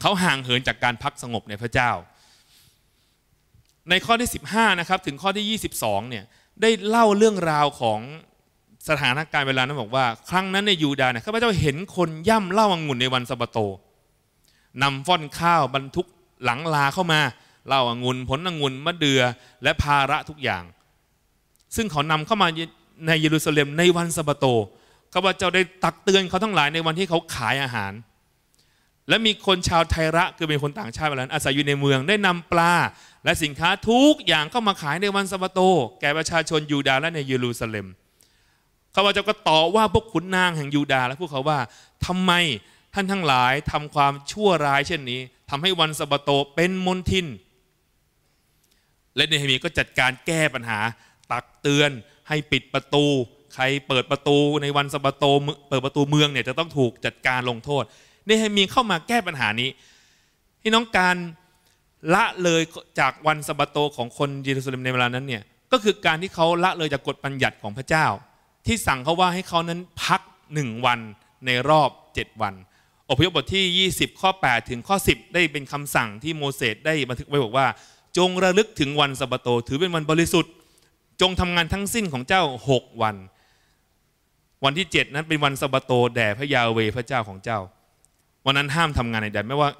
เขาห่างเหินจากการพักสงบในพระเจ้า ในข้อที่ 15 นะครับ ถึงข้อที่ 22เนี่ยได้เล่าเรื่องราวของสถานการณ์เวลานั้นบอกว่า ครั้งนั้นในยูดาห์เนี่ยข้าพเจ้าเห็นคนย่ำเล่าอังุ่นในวันสะบาโตนำฟ่อนข้าวบรรทุกหลังลาเข้ามาเหล้าองุ่นผลองุ่นมะเดื่อและภาระทุกอย่าง ซึ่งเขานำเข้ามาในเยรูซาเล็มในวันสะบาโตข้าพเจ้าได้ตักเตือนเขาทั้งหลายในวันที่เขาขายอาหาร และมีคนชาวไทระคือเป็นคนต่างชาติเหล่านั้นอาศัยอยู่ในเมืองได้นำปลาและสินค้าทุกอย่างเข้ามาขายในวันสะบาโต แก่ประชาชนยูดาห์และในเยรูซาเล็มข้าพเจ้าก็ต่อว่าพวกขุนนางแห่งยูดาห์และพวกเขาว่าทำไมท่านทั้งหลายทำความชั่วร้ายเช่นนี้ ทำให้วันสะบาโตเป็นมลทินและเนฮเมียก็จัดการแก้ปัญหาตักเตือนให้ปิดประตู ใครเปิดประตูในวันสะบาโตเปิดประตูเมืองเนี่ยจะต้องถูกจัดการลงโทษเนฮเมียเข้ามาแก้ปัญหานี้ที่น้องการละเลยจากวันสะบาโตของคนเยรูซาเล็มในเวลานั้นเนี่ยก็คือการที่เขาละเลยจากกฎบัญญัติของพระเจ้า ที่สั่งเขาว่าให้เขานั้นพักหนึ่งวันในรอบ 7 วัน อพยพบทที่ 20ข้อ8ถึงข้อ10ได้เป็นคำสั่งที่โมเสสได้บันทึกไว้บอกว่าจงระลึกถึงวันสะบโตถือเป็นวันบริสุทธิ์ จงทำงานทั้งสิ้นของเจ้าหกวัน วันที่เจ็ดนั้นเป็นวันสะบโตแด่พระยาเวพระเจ้าของเจ้า วันนั้นห้ามทำงานใดๆไม่ว่า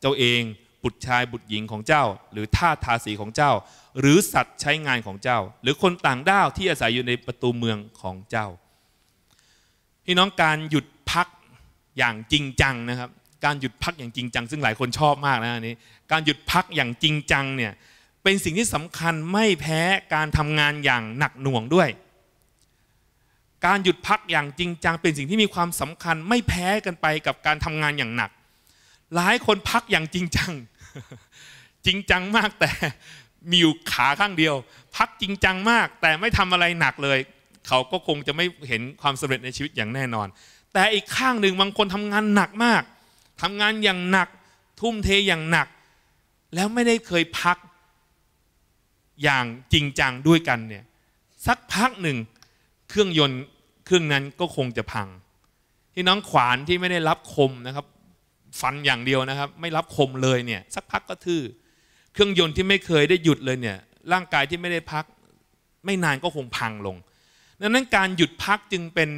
เจ้าเองบุตรชายบุตรหญิงของเจ้า หรือทาสทาสีของเจ้า หรือสัตว์ใช้งานของเจ้า หรือคนต่างด้าวที่อาศัยอยู่ในประตูเมืองของเจ้าพี่น้องการหยุดพักอย่างจริงจังนะครับการหยุดพักอย่างจริงจัง ซึ่งหลายคนชอบมากนะอันนี้การหยุดพักอย่างจริงจังเนี่ยเป็นสิ่งที่สำคัญไม่แพ้การทำงานอย่างหนักหน่วงด้วย การหยุดพักอย่างจริงจัง เป็นสิ่งที่มีความสำคัญไม่แพ้กันไปกับการทำงานอย่างหนัก หลายคนพักอย่างจริงจัง จริงจังมากแต่มีอยู่ขาข้างเดียว พักจริงจังมากแต่ไม่ทำอะไรหนักเลย เขาก็คงจะไม่เห็นความสำเร็จในชีวิตอย่างแน่นอน แต่อีกข้างหนึ่งบางคนทำงานหนักมากทำงานอย่างหนักทุ่มเทอย่างหนัก แล้วไม่ได้เคยพักอย่างจริงจังด้วยกันเนี่ยสักพักหนึ่งเครื่องยนต์เครื่องนั้นก็คงจะพังที่น้องขวานที่ไม่ได้รับคมนะครับฟันอย่างเดียวนะครับไม่รับคมเลยเนี่ยสักพักก็ทื่อเครื่องยนต์ที่ไม่เคยได้หยุดเลยเนี่ยร่างกายที่ไม่ได้พัก ไม่นานก็คงพังลงดังนั้นการหยุดพักจึงเป็น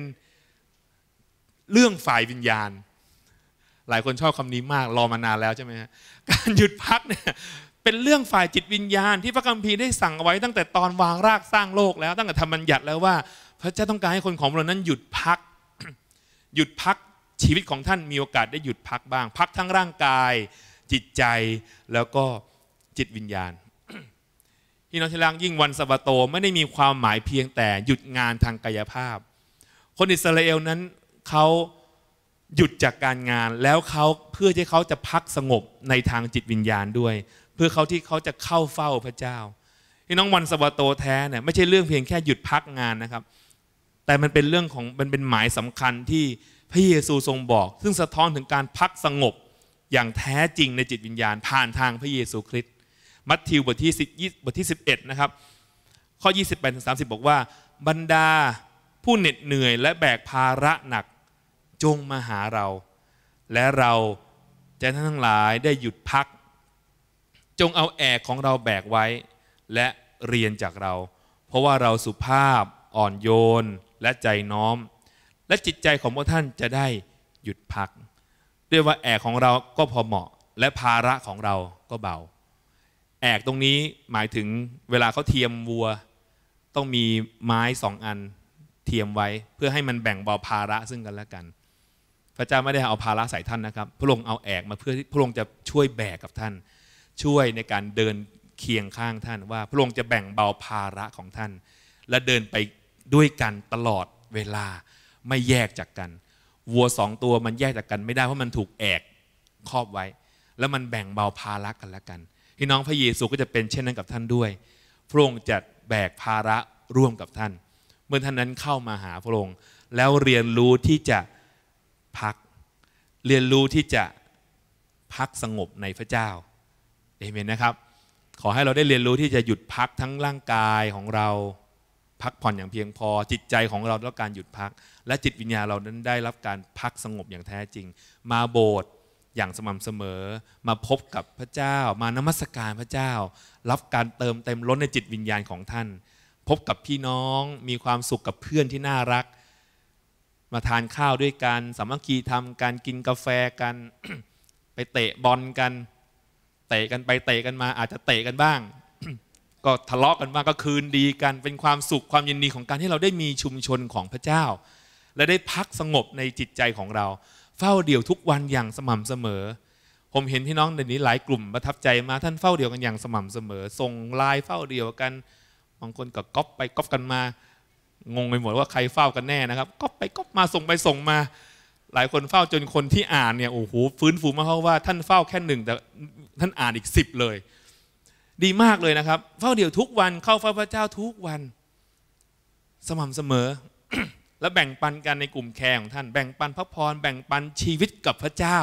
เรื่องฝ่ายวิญญาณหลายคนชอบคำนี้มากรอมานานแล้วใช่ไหมฮะการหยุดพักเนี่ยเป็นเรื่องฝ่ายจิตวิญญาณ ที่พระคัมภีร์ได้สั่งเอาไว้ตั้งแต่ตอนวางรากสร้างโลกแล้ว ตั้งแต่ธรรมบัญญัติแล้วว่าพระเจ้าต้องการให้คนของเรานั้นหยุดพัก หยุดพักชีวิตของท่านมีโอกาส ได้หยุดพักบ้างพักทั้งร่างกายจิตใจแล้วก็จิตวิญญาณพี่น้องที่รักยิ่งวันสะบาโตไม่ได้มีความหมายเพียงแต่หยุดงานทางกายภาพ คนอิสราเอลนั้นเขาหยุดจากการงานแล้วเขาเพื่อที่เขาจะพักสงบในทางจิตวิญญาณด้วย เพื่อเขาที่เขาจะเข้าเฝ้าพระเจ้าพี่น้องวันสวัโตแท้เนี่ยไม่ใช่เรื่องเพียงแค่หยุดพักงานนะครับ แต่มันเป็นเรื่องของมันเป็นหมายสำคัญที่พระเยซูทรงบอก ซึ่งสะท้อนถึงการพักสงบอย่างแท้จริงในจิตวิญญาณผ่านทางพระเยซูคริสต์มัทธิวบทที่สิบบทที่็ดนะครับข้อ2 8ิบบอกว่า บรรดาผู้เหน็ดเหนื่อย และแบกภาระหนักจงมาหาเรา และเราจะทั้งหลายได้หยุดพัก จงเอาแอกของเราแบกไว้ และเรียนจากเรา เพราะว่าเราสุภาพอ่อนโยนและใจน้อม และจิตใจของพวกท่านจะได้หยุดพักด้วยว่าแอกของเราก็พอเหมาะและภาระของเราก็เบา แอกตรงนี้หมายถึงเวลาเขาเทียมวัว ต้องมีไม้สองอันเทียมไว้เพื่อให้มันแบ่งเบาภาระซึ่งกันและกันพระเจ้าไม่ได้เอาภาระใส่ท่านนะครับ พระองค์เอาแอกมาเพื่อพระองค์จะช่วยแบกกับท่าน ช่วยในการเดินเคียงข้างท่านว่า พระองค์จะแบ่งเบาภาระของท่าน และเดินไปด้วยกันตลอดเวลาไม่แยกจากกันวัวสองตัวมันแยกจากกันไม่ได้เพราะมันถูกแอกครอบไว้ แล้วมันแบ่งเบาภาระกันละกันพี่น้องพระเยซูก็จะเป็นเช่นนั้นกับท่านด้วย พระองค์จะแบกภาระร่วมกับท่าน เมื่อท่านนั้นเข้ามาหาพระองค์แล้วเรียนรู้ที่จะพักเรียนรู้ที่จะพักสงบในพระเจ้าเอเมนนะครับ ขอให้เราได้เรียนรู้ที่จะหยุดพักทั้งร่างกายของเรา พักผ่อนอย่างเพียงพอ จิตใจของเราต้องการหยุดพัก และจิตวิญญาณเรานั้นได้รับการพักสงบอย่างแท้จริง มาโบสถ์อย่างสม่ำเสมอ มาพบกับพระเจ้ามานมัสการพระเจ้า รับการเติมเต็มล้นในจิตวิญญาณของท่าน พบกับพี่น้องมีความสุขกับเพื่อนที่น่ารักมาทานข้าวด้วยกันสามัคคีทำการกินกาแฟกัน ไปเตะบอลกัน เตะกันไปเตะกันมา อาจจะเตะกันบ้าง ก็ทะเลาะกันบ้างก็คืนดีกัน เป็นความสุขความยินดีของการที่เราได้มีชุมชนของพระเจ้า และได้พักสงบในจิตใจของเรา เฝ้าเดี่ยวทุกวันอย่างสม่ำเสมอ ผมเห็นพี่น้องเดนี้หลายกลุ่มประทับใจมาท่านเฝ้าเดี่ยวกันอย่างสม่ำเสมอส่งไลน์เฝ้าเดี่ยวกัน บางคนก็ก๊อปไปก๊อปกันมางงไปหมดว่าใครเฝ้ากันแน่นะครับ ก็ไปก็มาส่งไปส่งมา หลายคนเฝ้าจนคนที่อ่านเนี่ยโอ้โหฟื้นฟูมาเพราะว่าท่านเฝ้าแค่หนึ่งแต่ท่านอ่านอีกสิบเลย ดีมากเลยนะครับ เฝ้าเดี่ยวทุกวันเข้าเฝ้าพระเจ้าทุกวัน สม่ำเสมอ และแบ่งปันกันในกลุ่มแคร์ของท่านแบ่งปันพระพรแบ่งปันชีวิตกับพระเจ้า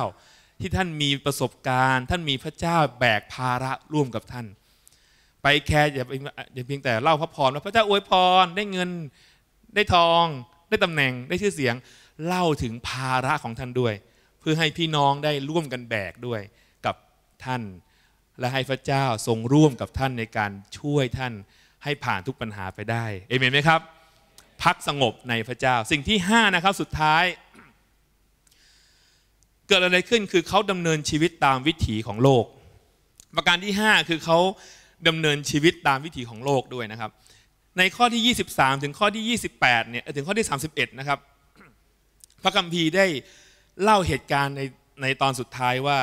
ที่ท่านมีประสบการณ์ ท่านมีพระเจ้าแบกภาระร่วมกับท่าน ไปแคร์อย่าเพียงแต่เล่าพระพรว่าพระเจ้าอวยพรได้เงินได้ทองได้ตำแหน่งได้ชื่อเสียงเล่าถึงภาระของท่านด้วย เพื่อให้พี่น้องได้ร่วมกันแบกด้วยกับท่าน และให้พระเจ้าทรงร่วมกับท่านในการช่วยท่านให้ผ่านทุกปัญหาไปได้เอเมนไหมครับ พักสงบในพระเจ้าสิ่งที่5นะครับสุดท้ายเกิดอะไรขึ้นคือเขาดำเนินชีวิตตามวิถีของโลก ประการที่ 5 คือเขาดำเนินชีวิตตามวิถีของโลกด้วยนะครับในข้อที่ 23 ถึงข้อที่ 28 เนี่ย ถึงข้อที่ 31 นะครับ พระคัมภีร์ได้เล่าเหตุการณ์ในในตอนสุดท้ายว่า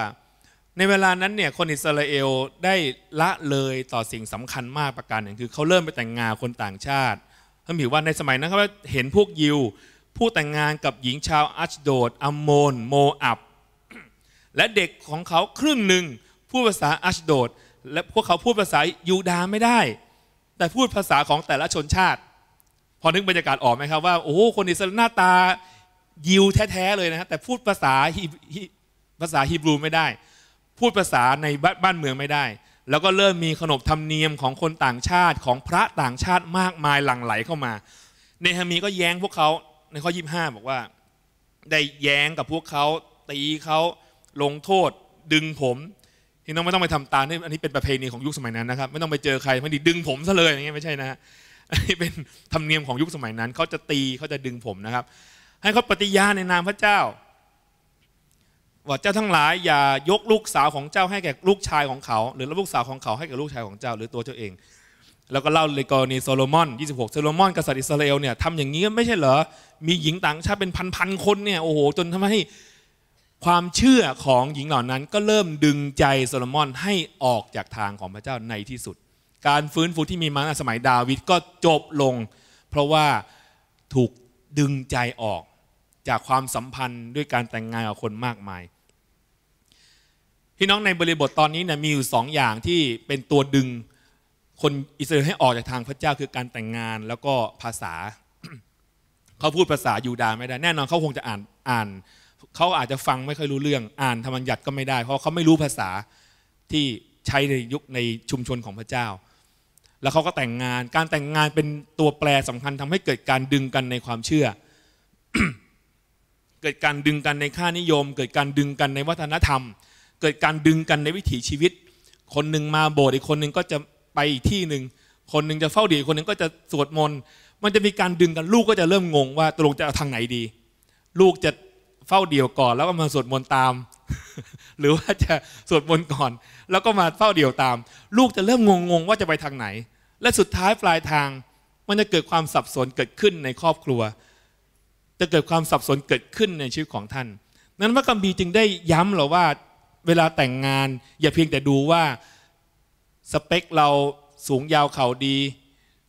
ในเวลานั้นเนี่ยคนอิสราเอลได้ละเลยต่อสิ่งสำคัญมากประการหนึ่งคือเขาเริ่มไปแต่งงานคนต่างชาติพระบิดว่าในสมัยนั้นเขาเห็นพวกยิวผู้แต่งงานกับหญิงชาวอัชโดดอัมโมน โมอับและเด็กของเขาครึ่งหนึ่งพูดภาษาอัชโดดและพวกเขาพูดภาษายูดาไม่ได้แต่พูดภาษาของแต่ละชนชาติ พอนึกบรรยากาศออกไหมครับว่าโอ้คนอิสราเอลหน้าตายิวแท้ๆเลยนะแต่พูดภาษาภาษาฮีบรูไม่ได้ พูดภาษา ในบ้านเมืองไม่ได้ แล้วก็เริ่มมีขนบธรรมเนียมของคนต่างชาติของพระต่างชาติมากมายหลั่งไหลเข้ามาเนฮามีก็แย้งพวกเขาในข้อ25 บอกว่า ได้แย้งกับพวกเขาตีเขาลงโทษดึงผมที่น้องไม่ต้องไปทำตามนี่อันนี้เป็นประเพณีของยุคสมัยนั้นนะครับไม่ต้องไปเจอใครไม่ดีดึงผมซะเลยอย่างเงี้ยไม่ใช่นะอันนี้เป็นธรรมเนียมของยุคสมัยนั้นเขาจะตีเขาจะดึงผมนะครับ ให้เขาปฏิญาณในนามพระเจ้า ว่าเจ้าทั้งหลายอย่ายกลูกสาวของเจ้า ให้แก่ลูกชายของเขา หรือลูกสาวของเขาให้แก่ลูกชายของเจ้า หรือตัวเจ้าเอง แล้วก็เล่าเลยกรณีโซโลมอน26 โซโลมอน กษัตริย์อิสราเอลเนี่ยทำอย่างนี้ไม่ใช่เหรอมีหญิงต่าง ชาติเป็นพันๆคนเนี่ยโอ้โหจนทำให้ความเชื่อของหญิงเหล่านั้นก็เริ่มดึงใจโซโลมอนให้ออกจากทางของพระเจ้าในที่สุด การฟื้นฟูที่มีมาในสมัยดาวิดก็จบลงเพราะว่าถูกดึงใจออกจากความสัมพันธ์ด้วยการแต่งงานกับคนมากมาย พี่น้องในบริบทตอนนี้เนี่ยมีอยู่สองอย่างที่เป็นตัวดึงคนอิสราเอลให้ออกจากทางพระเจ้าคือการแต่งงาน แล้วก็ภาษาเขาพูดภาษายูดาไม่ได้ แน่นอนเขาคงจะอ่านอ่านเขาอาจจะฟังไม่ค่อยรู้เรื่อง อ่านธรรมัญญัติก็ไม่ได้ เพราะเขาไม่รู้ภาษาที่ใช้ในยุคในชุมชนของพระเจ้า แล้วเขาก็แต่งงาน การแต่งงานเป็นตัวแปรสำคัญทำให้เกิดการดึงกันในความเชื่อ เกิดการดึงกันในค่านิยม เกิดการดึงกันในวัฒนธรรม เกิดการดึงกันในวิถีชีวิต คนหนึ่งมาโบสถ์อีกคนหนึ่งก็จะไปอีกที่หนึ่ง คนหนึ่งจะเฝ้าดีคนหนึ่งก็จะสวดมนต์ มันจะมีการดึงกันลูกก็จะเริ่มงงว่าตกลงจะเอาทางไหนดี ลูกจะฝ้าเดี่ยวก่อนแล้วก็มาสวดมนต์ตาม หรือว่าจะสวดมนต์ก่อน แล้วก็มาเฝ้าเดี่ยวตาม ลูกจะเริ่มงง ๆ ว่าจะไปทางไหน และสุดท้ายปลายทาง มันจะเกิดความสับสนเกิดขึ้นในครอบครัว จะเกิดความสับสนเกิดขึ้นในชีวิตของท่าน นั้นพระกัมบีจึงได้ย้ำเราว่าเวลาแต่งงานอย่าเพียงแต่ดูว่าสเปคเราสูงยาวเข่าดี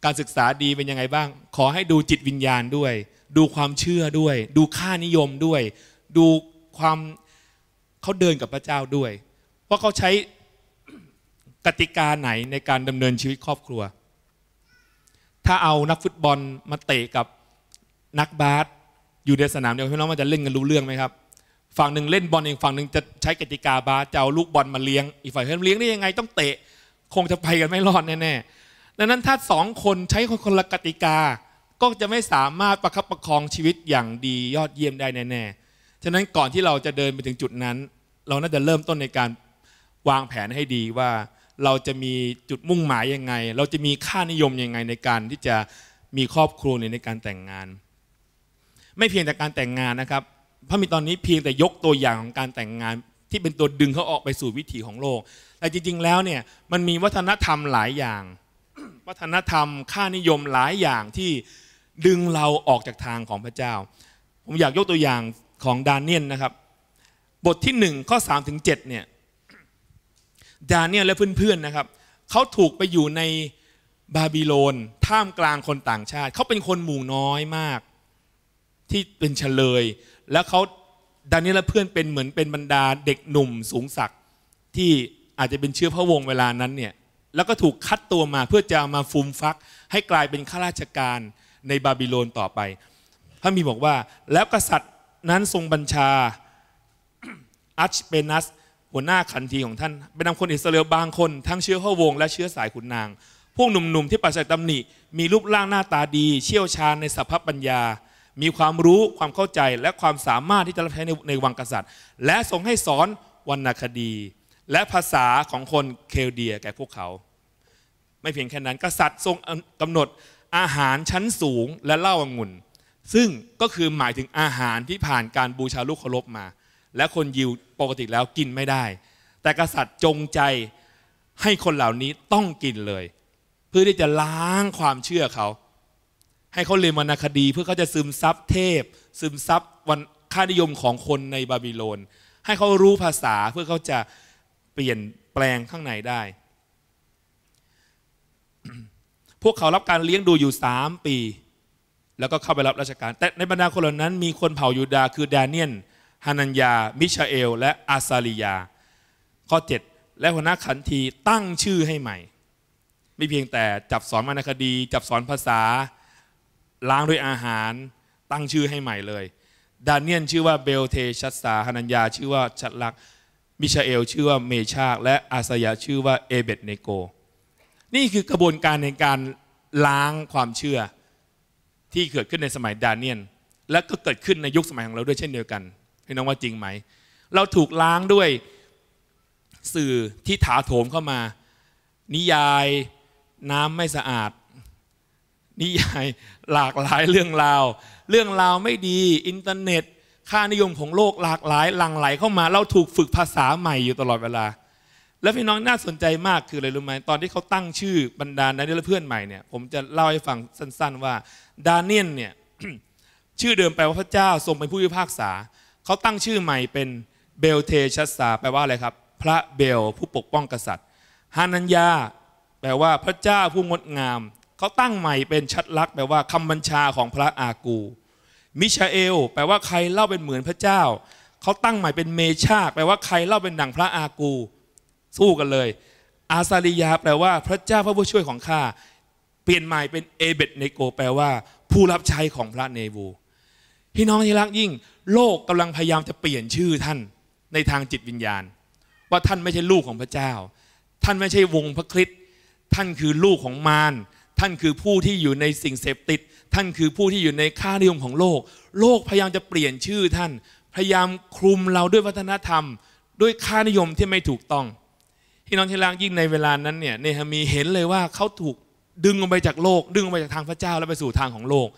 การศึกษาดีเป็นยังไงบ้าง ขอให้ดูจิตวิญญาณด้วย ดูความเชื่อด้วย ดูค่านิยมด้วยดูความเขาเดินกับพระเจ้าด้วยว่าเขาใช้กติกาไหนในการดำเนินชีวิตครอบครัว ถ้าเอานักฟุตบอลมาเตะกับนักบาสอยู่ในสนามเดียวพี่น้องมันจะเล่นกันรู้เรื่องไหมครับ ฝั่งหนึ่งเล่นบอลเองฝั่งหนึ่งจะใช้กติกาบาสจะเอาลูกบอลมาเลี้ยง อีกฝ่ายเฮ้ยเลี้ยงได้ยังไงต้องเตะคงจะไปกันไม่รอดแน่ๆดังนั้นถ้าสองคนใช้คนคนละกติกาก็จะไม่สามารถประคับประคองชีวิตอย่างดียอดเยี่ยมได้แน่ๆฉะนั้นก่อนที่เราจะเดินไปถึงจุดนั้น เราน่าจะเริ่มต้นในการวางแผนให้ดีว่าเราจะมีจุดมุ่งหมายยังไง เราจะมีค่านิยมยังไงในการที่จะมีครอบครัวในการแต่งงาน ไม่เพียงแต่การแต่งงานนะครับพระมีตอนนี้เพียงแต่ยกตัวอย่างของการแต่งงาน ที่เป็นตัวดึงเขาออกไปสู่วิถีของโลก แต่จริงๆ แล้วเนี่ยมันมีวัฒนธรรมหลายอย่าง วัฒนธรรมค่านิยมหลายอย่างที่ดึงเราออกจากทางของพระเจ้า ผมอยากยกตัวอย่างของดาเนียนนะครับบทที่ 1 ข้อ3ถึง7เนี่ยดาเนียลและเพื่อนๆนะครับเขาถูกไปอยู่ในบาบิโลน ท่ามกลางคนต่างชาติ เขาเป็นคนหมู่น้อยมากที่เป็นเฉลย แล้วเขาดาเนียลและเพื่อนเป็นเหมือนเป็นบรรดาเด็กหนุ่มสูงศักดิ์ที่อาจจะเป็นเชื้อพระวงศ์เวลานั้นเนี่ยแล้วก็ถูกคัดตัวมาเพื่อจะมาฟูมฟักให้กลายเป็นข้าราชการในบาบิโลนต่อไป พระมีบอกว่าแล้วกษัตริย์นั้นทรงบัญชาอัชเปนัส หัวหน้าขันทีของท่านไปนำคนอิสราเอลบางคนทั้งเชื้อพ้อวงและเชื้อสายขุนนาง พวกหนุ่มๆ ที่ปราศจากตำหนิ มีรูปร่างหน้าตาดี เชี่ยวชาญในสัพพปัญญา มีความรู้ความเข้าใจและความสามารถที่จะรับใช้ในในวังกษัตริย์ และทรงให้สอนวรรณคดี และภาษาของคนเคลเดียแก่พวกเขา ไม่เพียงแค่นั้น กษัตริย์ทรงกำหนดอาหารชั้นสูงและเหล้าองุ่นซึ่งก็คือหมายถึงอาหารที่ผ่านการบูชาลูกเคารพมา และคนยิวปกติแล้วกินไม่ได้ แต่กษัตริย์จงใจให้คนเหล่านี้ต้องกินเลย เพื่อที่จะล้างความเชื่อเขา ให้เขาเรียนวรรณคดีเพื่อเขาจะซึมซับเทพ ซึมซับวันค่านิยมของคนในบาบิโลน ให้เขารู้ภาษาเพื่อเขาจะเปลี่ยนแปลงข้างในได้ พวกเขารับการเลี้ยงดูอยู่สามปีแล้วก็เข้าไปรับราชการ แต่ในบรรดาคนเหล่านั้น มีคนเผ่ายูดาคือ ดาเนียนฮานัญญามิชาเอล และอาซาลียา ข้อ 7 และหัวหน้าขันที ตั้งชื่อให้ใหม่ ไม่เพียงแต่จับสอนวรรณคดี จับสอนภาษา ล้างด้วยอาหาร ตั้งชื่อให้ใหม่เลย ดาเนียนชื่อว่าเบลเทชัสซาฮานัญญาชื่อว่าชัดลัก มิชาเอล ชื่อว่าเมชากและอาซายาชื่อว่าเอเบตเนโก นี่คือกระบวนการในการล้างความเชื่อที่เกิดขึ้นในสมัยดาเนียลและก็เกิดขึ้นในยุคสมัยของเราด้วยเช่นเดียวกันพี่น้องว่าจริงไหมเราถูกล้างด้วยสื่อที่ถาโถมเข้ามา นิยายน้ำไม่สะอาด นิยายหลากหลายเรื่องราว เรื่องราวไม่ดีอินเทอร์เน็ต ค่านิยมของโลกหลากหลายหลั่งไหลเข้ามา เราถูกฝึกภาษาใหม่อยู่ตลอดเวลา และพี่น้องน่าสนใจมากคืออะไรรู้ไหมตอนที่เขาตั้งชื่อบรรดานั้นแลเพื่อนใหม่เนี่ยผมจะเล่าให้ฟังสั้น ๆ ว่าดาเนียนเนี่ยชื่อเดิมแปลว่าพระเจ้าทรงเป็นผู้พิพากษา เขาตั้งชื่อใหม่เป็นเบลเทชัสซาแปลว่าอะไรครับ พระเบลผู้ปกป้องกษัตริย์ฮานัญญาแปลว่าพระเจ้าผู้งดงามเขาตั้งใหม่เป็นชัดลักษ์แปลว่าคำบัญชาของพระอากูมิชาเอลแปลว่าใครเล่าเป็นเหมือนพระเจ้า เขาตั้งใหม่เป็นเมชาแปลว่าใครเล่าเป็นดังพระอากูสู้กันเลย อาซาลิยาแปลว่าพระเจ้าพระผู้ช่วยของข้าเปลี่ยนใหม่เป็นเอเบตเนโกแปลว่าผู้รับใช้ของพระเนวูพี่น้องที่รักยิ่งโลกกำลังพยายามจะเปลี่ยนชื่อท่านในทางจิตวิญญาณ ว่าท่านไม่ใช่ลูกของพระเจ้า ท่านไม่ใช่วงพระคริสต์ท่านคือลูกของมารท่านคือผู้ที่อยู่ในสิ่งเสพติด ท่านคือผู้ที่อยู่ในค่านิยมของโลก โลกพยายามจะเปลี่ยนชื่อท่านพยายามคลุมเราด้วยวัฒนธรรม ด้วยค่านิยมที่ไม่ถูกต้องพี่น้องที่รักยิ่งในเวลานั้นเนี่ยเนฮามีเห็นเลยว่าเขาถูกดึงออกไปจากโลก ดึงออกไปจากทางพระเจ้าแล้วไปสู่ทางของโลก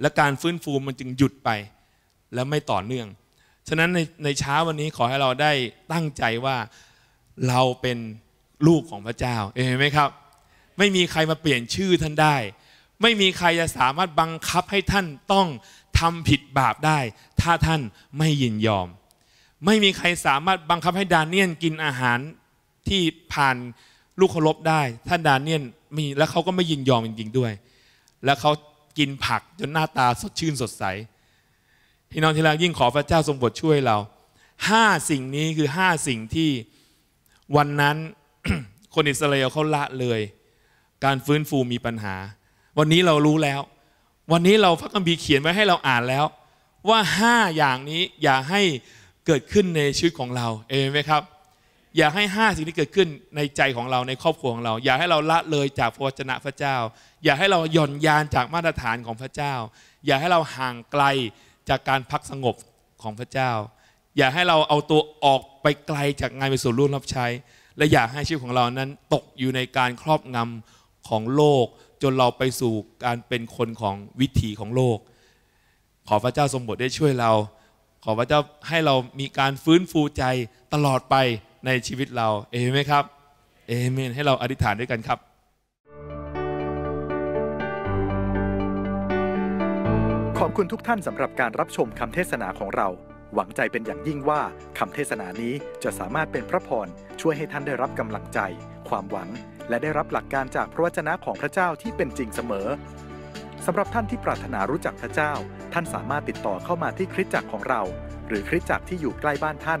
และการฟื้นฟูมันจึงหยุดไป และไม่ต่อเนื่อง ฉะนั้นในในเช้าวันนี้ขอให้เราได้ตั้งใจว่าเราเป็นลูกของพระเจ้าเห็นไหมครับ ไม่มีใครมาเปลี่ยนชื่อท่านได้ ไม่มีใครจะสามารถบังคับให้ท่านต้องทำผิดบาปได้ ถ้าท่านไม่ยินยอม ไม่มีใครสามารถบังคับให้ดานเนียนกินอาหารที่ผ่านลูกเคารพได้ ท่านดานเนียนมีแล้วเขาก็ไม่ยินยอมจริงๆด้วย แล้วเขากินผักจนหน้าตาสดชื่นสดใสพี่น้องที่รักยิ่งขอพระเจ้าทรงโปรดช่วยเราห้าสิ่งนี้คือห้าสิ่งที่วันนั้นคนอิสราเอลเขาละเลย การฟื้นฟูมีปัญหา วันนี้เรารู้แล้ว วันนี้เราพระคัมภีร์เขียนไว้ให้เราอ่านแล้ว ว่าห้าอย่างนี้อย่าให้เกิดขึ้นในชีวิตของเรา เองไหมครับอย่าให้ห้าสิ่งที่เกิดขึ้นในใจของเราในครอบครัวของเราอย่าให้เราละเลยจากพระวจนะพระเจ้า อย่าให้เราหย่อนยานจากมาตรฐานของพระเจ้า อย่าให้เราห่างไกลจากการพักสงบของพระเจ้า อย่าให้เราเอาตัวออกไปไกลจากงานไปสู่รุ่นรับใช้ และอย่าให้ชีวิตของเรานั้นตกอยู่ในการครอบงำของโลก จนเราไปสู่การเป็นคนของวิถีของโลก ขอพระเจ้าทรงบทได้ช่วยเรา ขอพระเจ้าให้เรามีการฟื้นฟูใจตลอดไปในชีวิตเรา เอเมนครับ เอเมนให้เราอธิษฐานด้วยกันครับ ขอบคุณทุกท่านสำหรับการรับชมคำเทศนาของเรา หวังใจเป็นอย่างยิ่งว่าคำเทศนานี้จะสามารถเป็นพระพรช่วยให้ท่านได้รับกำลังใจ ความหวังและได้รับหลักการจากพระวจนะของพระเจ้าที่เป็นจริงเสมอสำหรับท่านที่ปรารถนารู้จักพระเจ้า ท่านสามารถติดต่อเข้ามาที่คริสตจักรของเรา หรือคริสตจักรที่อยู่ใกล้บ้านท่าน